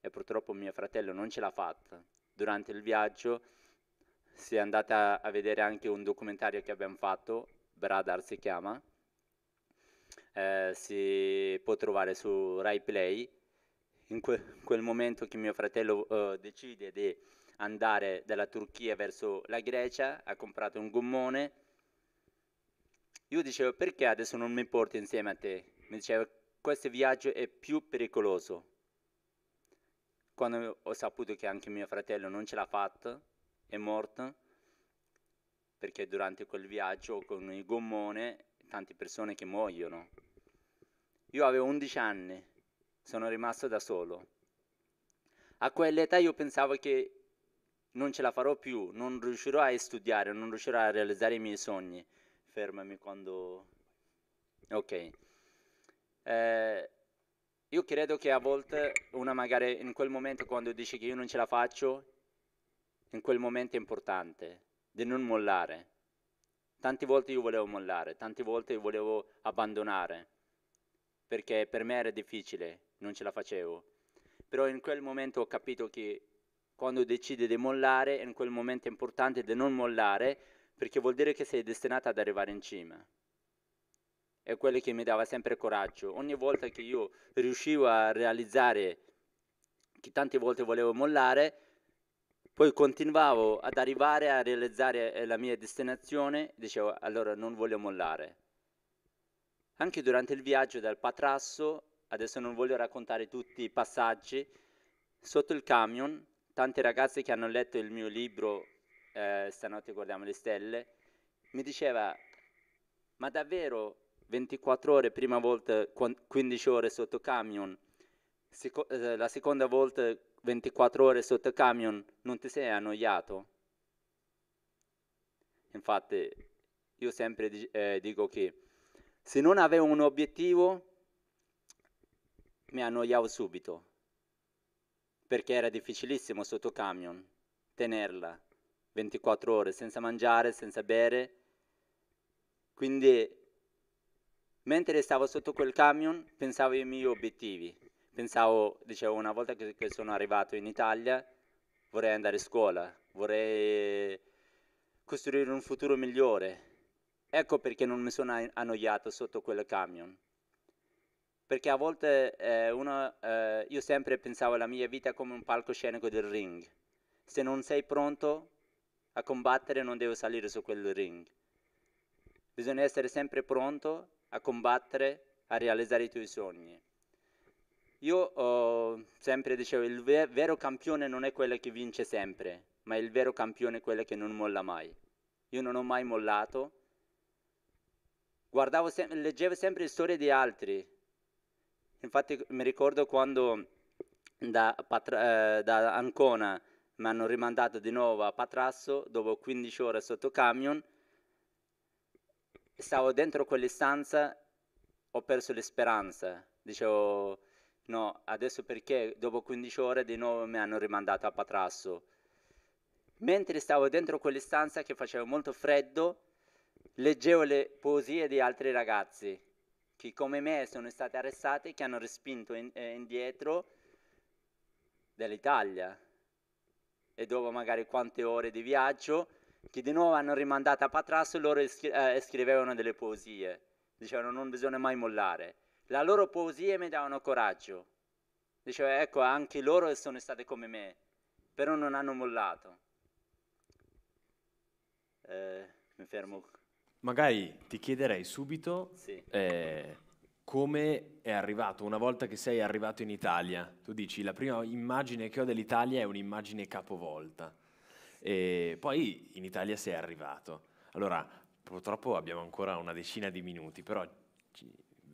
e purtroppo mio fratello non ce l'ha fatta. Durante il viaggio se andate a, a vedere anche un documentario che abbiamo fatto, Bradar si chiama, eh, si può trovare su Rai Play. In que- quel momento che mio fratello eh, decide di andare dalla Turchia verso la Grecia, ha comprato un gommone. Io dicevo perché adesso non mi porti insieme a te? Mi diceva questo viaggio è più pericoloso. Quando ho saputo che anche mio fratello non ce l'ha fatta, è morta perché durante quel viaggio con il gommone tante persone che muoiono. Io avevo 11 anni, sono rimasto da solo. A quell'età io pensavo che non ce la farò più, non riuscirò a studiare, non riuscirò a realizzare i miei sogni. Fermami quando... Ok. Eh, io credo che a volte una magari in quel momento quando dice che io non ce la faccio, in quel momento importante, di non mollare. Tante volte io volevo mollare, tante volte io volevo abbandonare, perché per me era difficile, non ce la facevo. Però in quel momento ho capito che quando decidi di mollare, in quel momento è importante di non mollare, perché vuol dire che sei destinata ad arrivare in cima. È quello che mi dava sempre coraggio. Ogni volta che io riuscivo a realizzare che tante volte volevo mollare, poi continuavo ad arrivare a realizzare eh, la mia destinazione, dicevo allora non voglio mollare. Anche durante il viaggio dal Patrasso, adesso non voglio raccontare tutti i passaggi, sotto il camion, tante ragazze che hanno letto il mio libro eh, Stanotte guardiamo le stelle, mi diceva ma davvero 24 ore, prima volta 15 ore sotto camion, seco- eh, la seconda volta 24 ore sotto camion non ti sei annoiato? Infatti io sempre eh, dico che se non avevo un obiettivo mi annoiavo subito perché era difficilissimo sotto camion tenerla 24 ore senza mangiare, senza bere. Quindi mentre stavo sotto quel camion pensavo ai miei obiettivi pensavo, dicevo, una volta che, che sono arrivato in Italia vorrei andare a scuola, vorrei costruire un futuro migliore. Ecco perché non mi sono annoiato sotto quel camion. Perché a volte eh, uno, eh, io sempre pensavo alla mia vita come un palcoscenico del ring. Se non sei pronto a combattere non devo salire su quel ring. Bisogna essere sempre pronto a combattere, a realizzare i tuoi sogni. Io oh, sempre dicevo, il vero campione non è quello che vince sempre, ma il vero campione è quello che non molla mai. Io non ho mai mollato. Se- leggevo sempre le storie di altri. Infatti mi ricordo quando da, Patra- eh, da Ancona mi hanno rimandato di nuovo a Patrasso dopo 15 ore sotto camion. Stavo dentro quell'istanza, ho perso l'esperanza. Dicevo No, adesso perché dopo 15 ore di nuovo mi hanno rimandato a Patrasso. Mentre stavo dentro quell'istanza che faceva molto freddo, leggevo le poesie di altri ragazzi che come me sono stati arrestati, che hanno respinto in, eh, indietro dall'Italia. E dopo magari quante ore di viaggio, che di nuovo hanno rimandato a Patrasso, loro eh, scrivevano delle poesie. Dicevano non bisogna mai mollare. La loro poesia mi davano coraggio. Diceva, ecco, anche loro sono state come me, però non hanno mollato. Eh, mi fermo.
Magari ti chiederei subito sì. eh, come è arrivato, una volta che sei arrivato in Italia, tu dici la prima immagine che ho dell'Italia è un'immagine capovolta, e poi in Italia sei arrivato. Allora, purtroppo abbiamo ancora una decina di minuti, però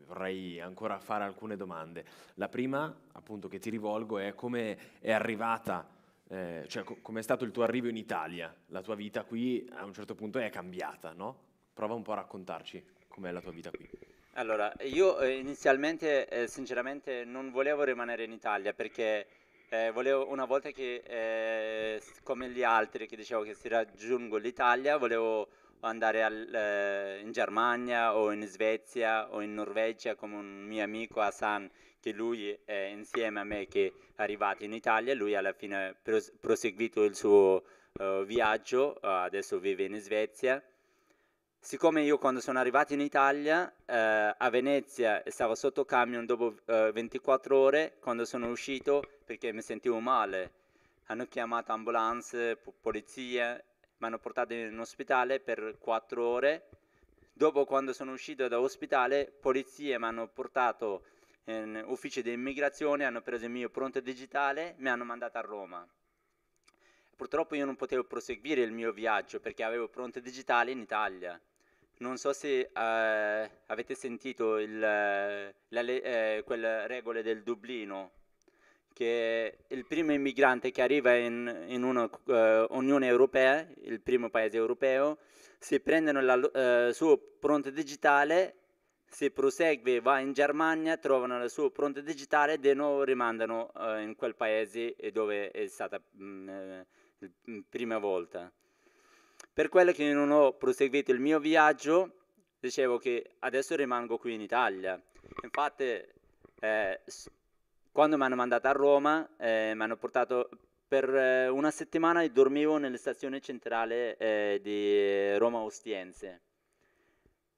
vorrei ancora fare alcune domande. La prima, appunto, che ti rivolgo è come è arrivata, eh, cioè co- come è stato il tuo arrivo in Italia. La tua vita qui a un certo punto è cambiata, no? Prova un po' a raccontarci com'è la tua vita qui.
Allora, io eh, inizialmente, eh, sinceramente, non volevo rimanere in Italia perché eh, volevo, una volta che, eh, come gli altri, che dicevo che si raggiungo l'Italia, volevo o andare al, eh, in Germania o in Svezia o in Norvegia come un mio amico Hassan che lui è insieme a me che è arrivato in Italia, lui alla fine ha pros- proseguito il suo eh, viaggio, eh, adesso vive in Svezia. Siccome io quando sono arrivato in Italia, eh, a Venezia stavo sotto camion dopo 24 eh, ore, quando sono uscito perché mi sentivo male, hanno chiamato ambulanze, polizia mi hanno portato in ospedale per quattro ore. Dopo, quando sono uscito da ospedale, polizie mi hanno portato in ufficio di immigrazione, hanno preso il mio pronto digitale, e mi hanno mandato a Roma. Purtroppo io non potevo proseguire il mio viaggio perché avevo pronto digitale in Italia. Non so se eh, avete sentito il, la, eh, quelle regole del Dublino che il primo immigrante che arriva in, in una uh, Unione Europea, il primo paese europeo, si prende la uh, eh, sua pronta digitale, si prosegue, va in Germania, trovano la sua pronta digitale e di nuovo rimandano uh, in quel paese dove è stata mm, la mm, prima volta. Per quello che non ho proseguito il mio viaggio, dicevo che adesso rimango qui in Italia. Infatti, eh, quando mi hanno mandato a Roma, eh, mi hanno portato per eh, una settimana e dormivo nella stazione centrale eh, di Roma Ostiense.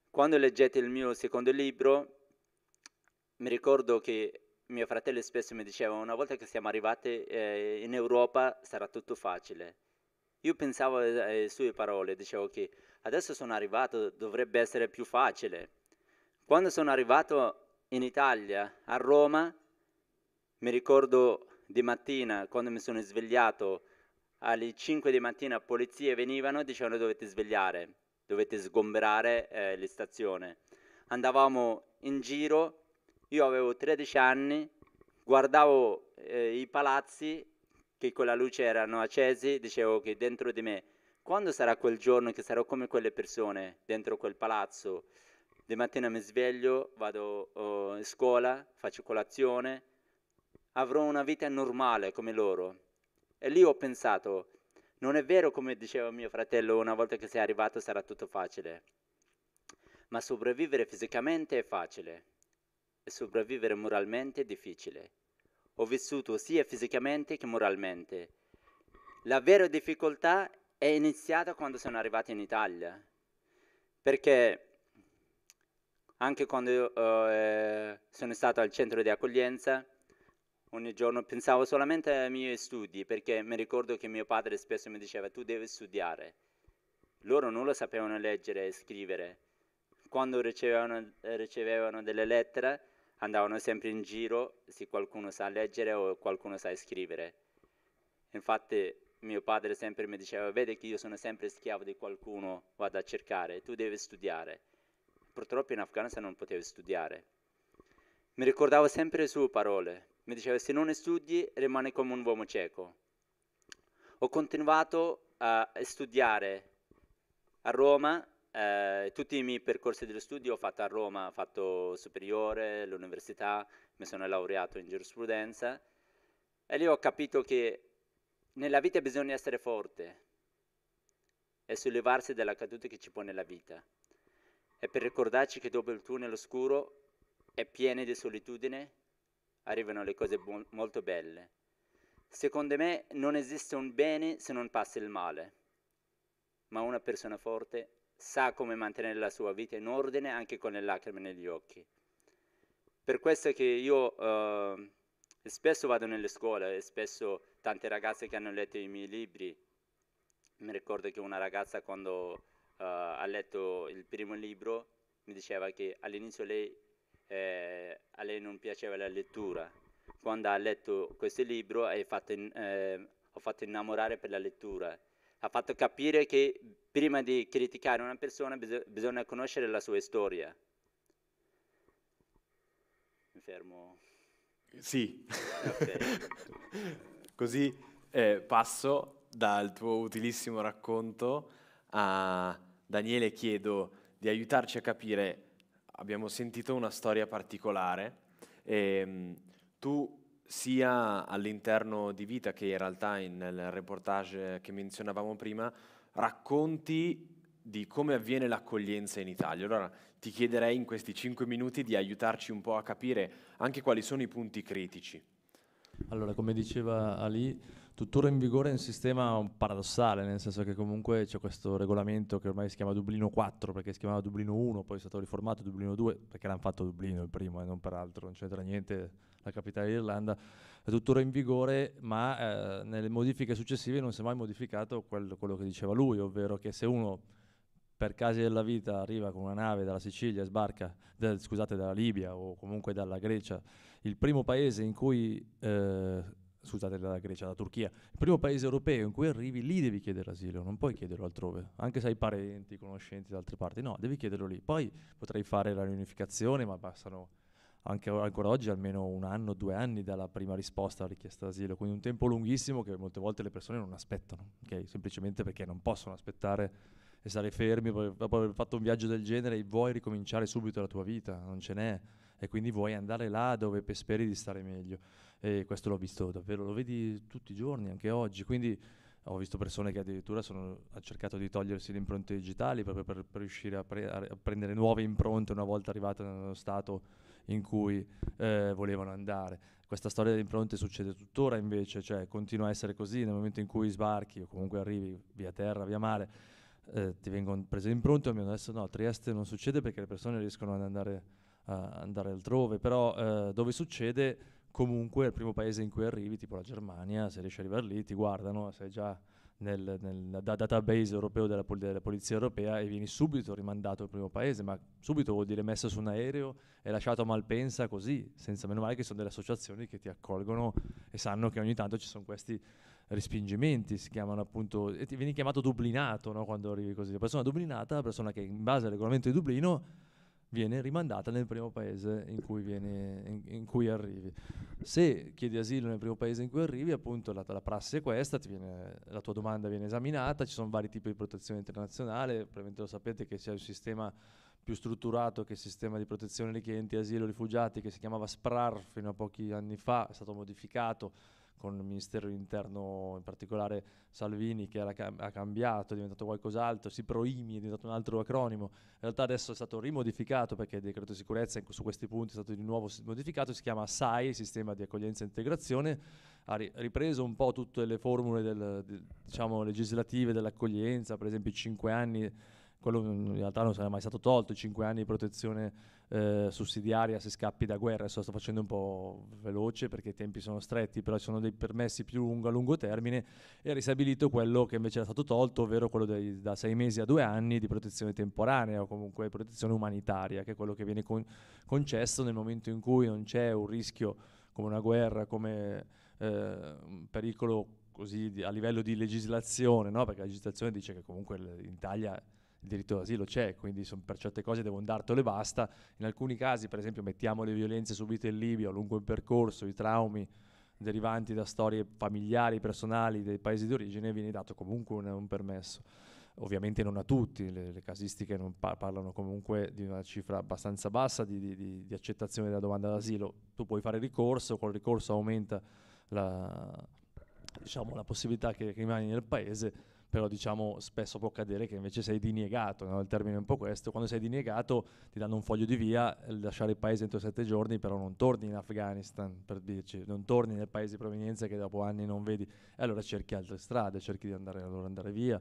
Quando leggete il mio secondo libro, mi ricordo che mio fratello spesso mi diceva una volta che siamo arrivati eh, in Europa sarà tutto facile. Io pensavo eh, alle sue parole, dicevo che adesso sono arrivato, dovrebbe essere più facile. Quando sono arrivato in Italia, a Roma, mi ricordo di mattina, quando mi sono svegliato, alle 5 di mattina polizie venivano e dicevano dovete svegliare, dovete sgomberare eh, l'estazione. Andavamo in giro, io avevo 13 anni, guardavo eh, i palazzi che con la luce erano accesi, dicevo che dentro di me, quando sarà quel giorno che sarò come quelle persone dentro quel palazzo? Di mattina mi sveglio, vado oh, in scuola, faccio colazione, avrò una vita normale come loro. E lì ho pensato, non è vero come diceva mio fratello, una volta che sei arrivato sarà tutto facile. Ma sopravvivere fisicamente è facile e sopravvivere moralmente è difficile. Ho vissuto sia fisicamente che moralmente. La vera difficoltà è iniziata quando sono arrivato in Italia, perché anche quando eh, sono stato al centro di accoglienza, Ogni giorno pensavo solamente ai miei studi, perché mi ricordo che mio padre spesso mi diceva tu devi studiare. Loro non lo sapevano leggere e scrivere. Quando ricevevano, ricevevano delle lettere andavano sempre in giro se qualcuno sa leggere o qualcuno sa scrivere. Infatti mio padre sempre mi diceva, vedi che io sono sempre schiavo di qualcuno, vado a cercare, tu devi studiare. Purtroppo in Afghanistan non potevo studiare. Mi ricordavo sempre le sue parole, mi diceva, se non studi rimani come un uomo cieco. Ho continuato a studiare a Roma, eh, tutti i miei percorsi di studio ho fatto a Roma, ho fatto superiore, l'università, mi sono laureato in giurisprudenza e lì ho capito che nella vita bisogna essere forte e sollevarsi dalla caduta che ci pone la vita. E per ricordarci che dopo il tunnel oscuro è pieno di solitudine, arrivano le cose bu- molto belle. Secondo me non esiste un bene se non passa il male, ma una persona forte sa come mantenere la sua vita in ordine anche con le lacrime negli occhi. Per questo che io eh, spesso vado nelle scuole e spesso tante ragazze che hanno letto i miei libri, mi ricordo che una ragazza quando eh, ha letto il primo libro mi diceva che all'inizio lei eh, a lei non piaceva la lettura. Quando ha letto questo libro fatto, eh, ho fatto innamorare per la lettura. Ha fatto capire che prima di criticare una persona bis- bisogna conoscere la sua storia. Mi fermo.
Sì. Okay. Così eh, passo dal tuo utilissimo racconto a Daniele chiedo di aiutarci a capire abbiamo sentito una storia particolare. E, ehm, tu sia all'interno di Vita che in realtà nel reportage che menzionavamo prima, racconti di come avviene l'accoglienza in Italia. Allora ti chiederei in questi cinque minuti di aiutarci un po' a capire anche quali sono i punti critici.
Allora, come diceva Ali, tuttora in vigore è un sistema paradossale, nel senso che comunque c'è questo regolamento che ormai si chiama Dublino 4 perché si chiamava Dublino 1, poi è stato riformato Dublino 2 perché l'hanno fatto Dublino il primo e non peraltro, non c'entra niente la capitale d'Irlanda, è tuttora in vigore, ma eh, nelle modifiche successive non si è mai modificato quello, quello che diceva lui, ovvero che se uno per casi della vita arriva con una nave dalla Sicilia e sbarca, da, scusate, dalla Libia o comunque dalla Grecia, il primo paese in cui... Eh, scusate dalla Grecia, dalla Turchia, il primo paese europeo in cui arrivi, lì devi chiedere asilo, non puoi chiederlo altrove, anche se hai parenti, conoscenti da altre parti, no, devi chiederlo lì. Poi potrai fare la riunificazione, ma bastano anche ancora oggi almeno un anno, due anni dalla prima risposta alla richiesta d'asilo, quindi un tempo lunghissimo che molte volte le persone non aspettano, okay? semplicemente perché non possono aspettare e stare fermi dopo aver fatto un viaggio del genere vuoi ricominciare subito la tua vita, non ce n'è e quindi vuoi andare là dove speri di stare meglio e questo l'ho visto davvero, lo vedi tutti i giorni, anche oggi, quindi ho visto persone che addirittura sono, hanno cercato di togliersi le impronte digitali proprio per, per riuscire a, pre, a, prendere nuove impronte una volta arrivate nello stato in cui eh, volevano andare. Questa storia delle impronte succede tuttora invece, cioè continua a essere così nel momento in cui sbarchi o comunque arrivi via terra, via mare, eh, ti vengono prese le impronte, almeno adesso no, a Trieste non succede perché le persone riescono ad andare, andare altrove, però eh, dove succede comunque il primo paese in cui arrivi, tipo la Germania, se riesci ad arrivare lì ti guardano, sei già nel, nel database europeo della, pol- della, Polizia Europea e vieni subito rimandato al primo paese, ma subito vuol dire messo su un aereo e lasciato a Malpensa così, senza meno male che sono delle associazioni che ti accolgono e sanno che ogni tanto ci sono questi respingimenti, si chiamano appunto, e ti vieni chiamato dublinato no, quando arrivi così. La persona dublinata, è la persona che in base al regolamento di Dublino viene rimandata nel primo paese in cui, viene, in, in cui, arrivi. Se chiedi asilo nel primo paese in cui arrivi, appunto la, la prassi è questa, viene, la tua domanda viene esaminata, ci sono vari tipi di protezione internazionale, probabilmente lo sapete che c'è un sistema più strutturato che il sistema di protezione richiedenti asilo rifugiati che si chiamava SPRAR fino a pochi anni fa, è stato modificato con il Ministero dell'Interno, in particolare Salvini, che ca- ha cambiato, è diventato qualcos'altro, si proimi, è diventato un altro acronimo. In realtà adesso è stato rimodificato perché il decreto di sicurezza su questi punti è stato di nuovo modificato, si chiama SAI, Sistema di Accoglienza e Integrazione, ha ripreso un po' tutte le formule del, de, diciamo, legislative dell'accoglienza, per esempio i 5 anni quello in realtà non sarebbe mai stato tolto, i 5 anni di protezione eh, sussidiaria se scappi da guerra. Adesso sto facendo un po' veloce perché i tempi sono stretti, però ci sono dei permessi più lungo, a lungo termine e ha ristabilito quello che invece era stato tolto, ovvero quello dei, da sei mesi a due anni di protezione temporanea o comunque protezione umanitaria, che è quello che viene con, concesso nel momento in cui non c'è un rischio come una guerra, come eh, un pericolo così di, a livello di legislazione, no? perché la legislazione dice che comunque in Italia il diritto d'asilo c'è, quindi son, per certe cose devo un dartelo e basta. In alcuni casi, per esempio, mettiamo le violenze subite in Libia lungo il percorso, i traumi derivanti da storie familiari, personali dei paesi d'origine, viene dato comunque un, un permesso. Ovviamente non a tutti, le, le casistiche par- parlano comunque di una cifra abbastanza bassa di, di, di accettazione della domanda d'asilo. Tu puoi fare ricorso, col ricorso aumenta la, diciamo, la possibilità che rimani nel paese però diciamo spesso può accadere che invece sei diniegato, no? il termine è un po' questo, quando sei diniegato ti danno un foglio di via, eh, lasciare il paese entro sette giorni, però non torni in Afghanistan, per dirci, non torni nel paese di provenienza che dopo anni non vedi, e allora cerchi altre strade, cerchi di andare, allora andare via,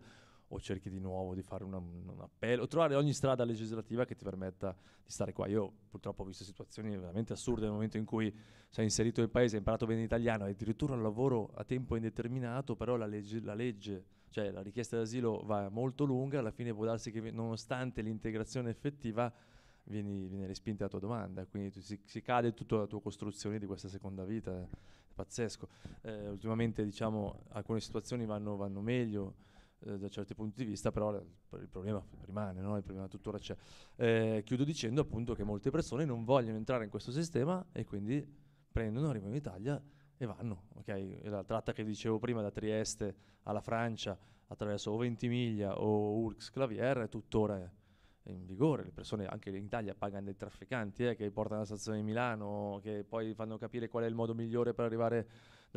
o cerchi di nuovo di fare una, un appello, o trovare ogni strada legislativa che ti permetta di stare qua. Io purtroppo ho visto situazioni veramente assurde nel momento in cui sei inserito nel paese, hai imparato bene l'italiano, hai addirittura un lavoro a tempo indeterminato, però la legge, la legge, cioè la richiesta d'asilo va molto lunga, alla fine può darsi che nonostante l'integrazione effettiva vieni, viene respinta la tua domanda, quindi tu, si, si, cade tutta la tua costruzione di questa seconda vita, eh. è pazzesco. Eh, ultimamente diciamo alcune situazioni vanno, vanno meglio eh, da certi punti di vista, però il problema rimane, no? il problema tuttora c'è. Eh, chiudo dicendo appunto che molte persone non vogliono entrare in questo sistema e quindi prendono, arrivano in Italia e vanno. Okay? la tratta che dicevo prima da Trieste alla Francia attraverso o Ventimiglia o Urx Clavier è tuttora... in vigore, le persone anche in Italia pagano dei trafficanti eh, che portano alla stazione di Milano, che poi fanno capire qual è il modo migliore per arrivare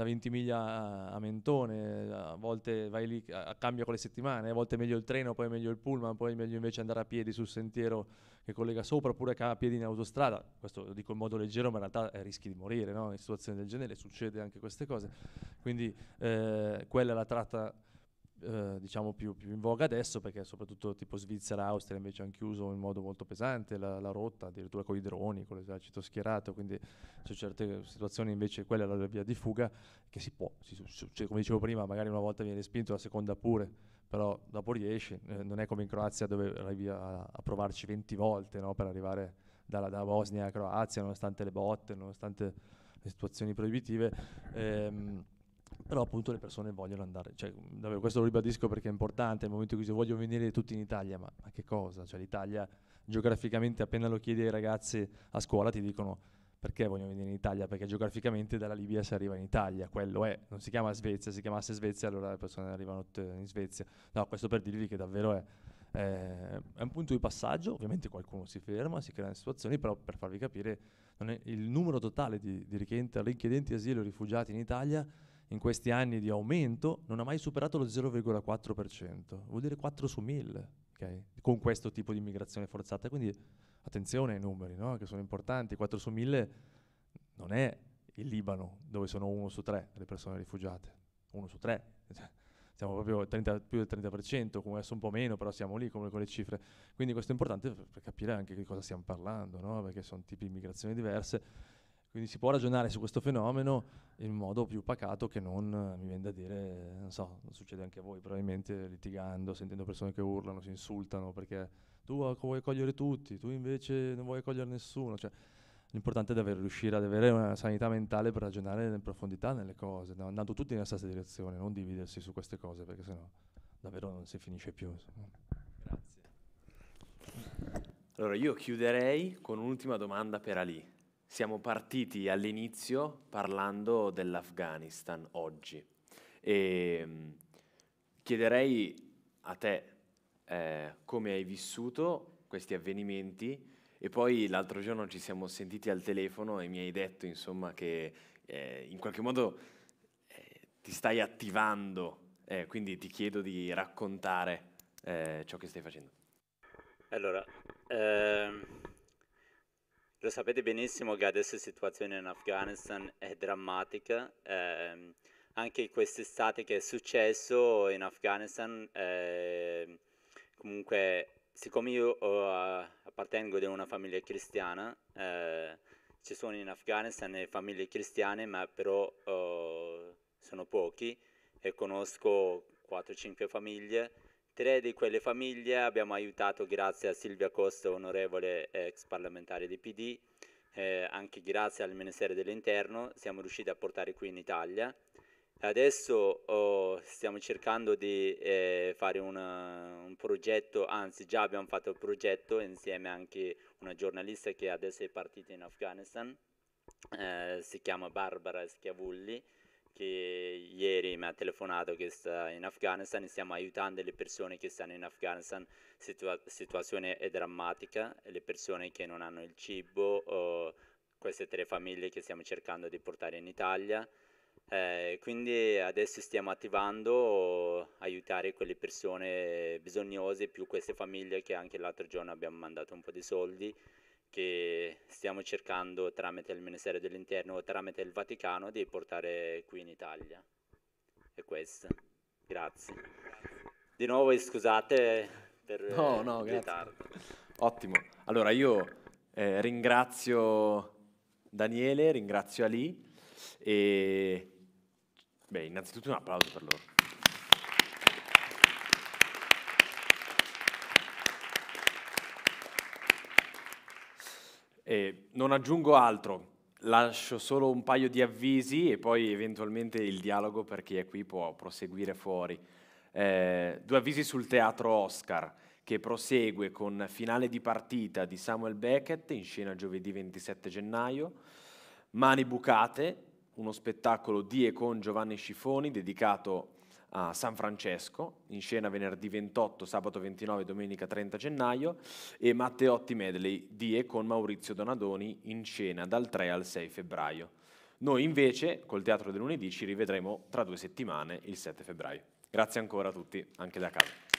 da miglia a Mentone, a volte vai lì a, cambio con le settimane, eh, a volte è meglio il treno, poi è meglio il pullman, poi è meglio invece andare a piedi sul sentiero che collega sopra oppure a piedi in autostrada. Questo lo dico in modo leggero, ma in realtà eh, rischi di morire no? in situazioni del genere, succede anche queste cose. Quindi eh, quella è la tratta eh, diciamo più, più, in voga adesso perché soprattutto tipo Svizzera e Austria invece hanno chiuso in modo molto pesante la, la rotta, addirittura con i droni, con l'esercito schierato, quindi su certe situazioni invece quella è la via di fuga che si può, si, cioè, come dicevo prima magari una volta viene spinto, la seconda pure, però dopo riesci, eh, non è come in Croazia dove arrivi a, a provarci 20 volte no, per arrivare dalla, da Bosnia a Croazia nonostante le botte, nonostante le situazioni proibitive. Ehm, però appunto le persone vogliono andare, cioè, davvero, questo lo ribadisco perché è importante, nel momento in cui si vogliono venire tutti in Italia, ma, ma che cosa? Cioè, L'Italia geograficamente appena lo chiedi ai ragazzi a scuola ti dicono perché vogliono venire in Italia? Perché geograficamente dalla Libia si arriva in Italia, quello è, non si chiama Svezia, si chiamasse Svezia allora le persone arrivano in Svezia. No, questo per dirvi che davvero è, eh, è un punto di passaggio, ovviamente qualcuno si ferma, si creano situazioni, però per farvi capire il numero totale di, di richiedenti asilo e rifugiati in Italia in questi anni di aumento non ha mai superato lo 0,4%, vuol dire 4 su 1000, okay? con questo tipo di immigrazione forzata. Quindi attenzione ai numeri, no? che sono importanti, 4 su 1000 non è il Libano, dove sono 1 su 3 le persone rifugiate, 1 su 3, cioè, siamo proprio 30, più del 30%, come adesso un po' meno, però siamo lì come con le cifre. Quindi questo è importante per capire anche di cosa stiamo parlando, no? perché sono tipi di immigrazione diverse quindi si può ragionare su questo fenomeno in modo più pacato che non, eh, mi viene da dire, non so, succede anche a voi probabilmente litigando, sentendo persone che urlano, si insultano perché tu vuoi cogliere tutti, tu invece non vuoi cogliere nessuno. Cioè, l'importante è davvero riuscire ad avere una sanità mentale per ragionare in profondità nelle cose, andando tutti nella stessa direzione, non dividersi su queste cose perché sennò davvero non si finisce più. Grazie.
Allora io chiuderei con un'ultima domanda per Ali. Siamo partiti all'inizio parlando dell'Afghanistan oggi e ehm, chiederei a te eh, come hai vissuto questi avvenimenti e poi l'altro giorno ci siamo sentiti al telefono e mi hai detto insomma che eh, in qualche modo eh, ti stai attivando, eh, quindi ti chiedo di raccontare eh, ciò che stai facendo.
Allora, ehm lo sapete benissimo che adesso la situazione in Afghanistan è drammatica. Eh, anche quest'estate che è successo in Afghanistan, eh, comunque, siccome io oh, ah, appartengo ad una famiglia cristiana, eh, ci sono in Afghanistan famiglie cristiane, ma però oh, sono pochi e conosco 4-5 famiglie Tre di quelle famiglie abbiamo aiutato grazie a Silvia Costa, onorevole ex parlamentare di PD, eh, anche grazie al Ministero dell'Interno siamo riusciti a portare qui in Italia. Adesso oh, stiamo cercando di eh, fare una, un progetto, anzi già abbiamo fatto il progetto insieme anche una giornalista che adesso è partita in Afghanistan, eh, si chiama Barbara Schiavulli, che ieri mi ha telefonato che sta in Afghanistan e stiamo aiutando le persone che stanno in Afghanistan, situa- situazione è drammatica, le persone che non hanno il cibo, oh, queste tre famiglie che stiamo cercando di portare in Italia. Eh, quindi adesso stiamo attivando oh, aiutare quelle persone bisognose più queste famiglie che anche l'altro giorno abbiamo mandato un po' di soldi che stiamo cercando tramite il Ministero dell'Interno o tramite il Vaticano di portare qui in Italia. E questo. Grazie. Di nuovo scusate per no, no, il ritardo.
Ottimo. Allora io eh, ringrazio Daniele, ringrazio Ali e beh, innanzitutto un applauso per loro. Eh, non aggiungo altro, lascio solo un paio di avvisi e poi eventualmente il dialogo per chi è qui può proseguire fuori. Eh, due avvisi sul teatro Oscar che prosegue con finale di partita di Samuel Beckett in scena giovedì 27 gennaio, Mani Bucate, uno spettacolo di e con Giovanni Scifoni dedicato a a San Francesco, in scena venerdì 28, sabato 29, domenica 30 gennaio, e Matteotti Medley, di e con Maurizio Donadoni, in scena dal 3 al 6 febbraio. Noi invece, col Teatro del Lunedì, ci rivedremo tra due settimane, il 7 febbraio. Grazie ancora a tutti, anche da casa.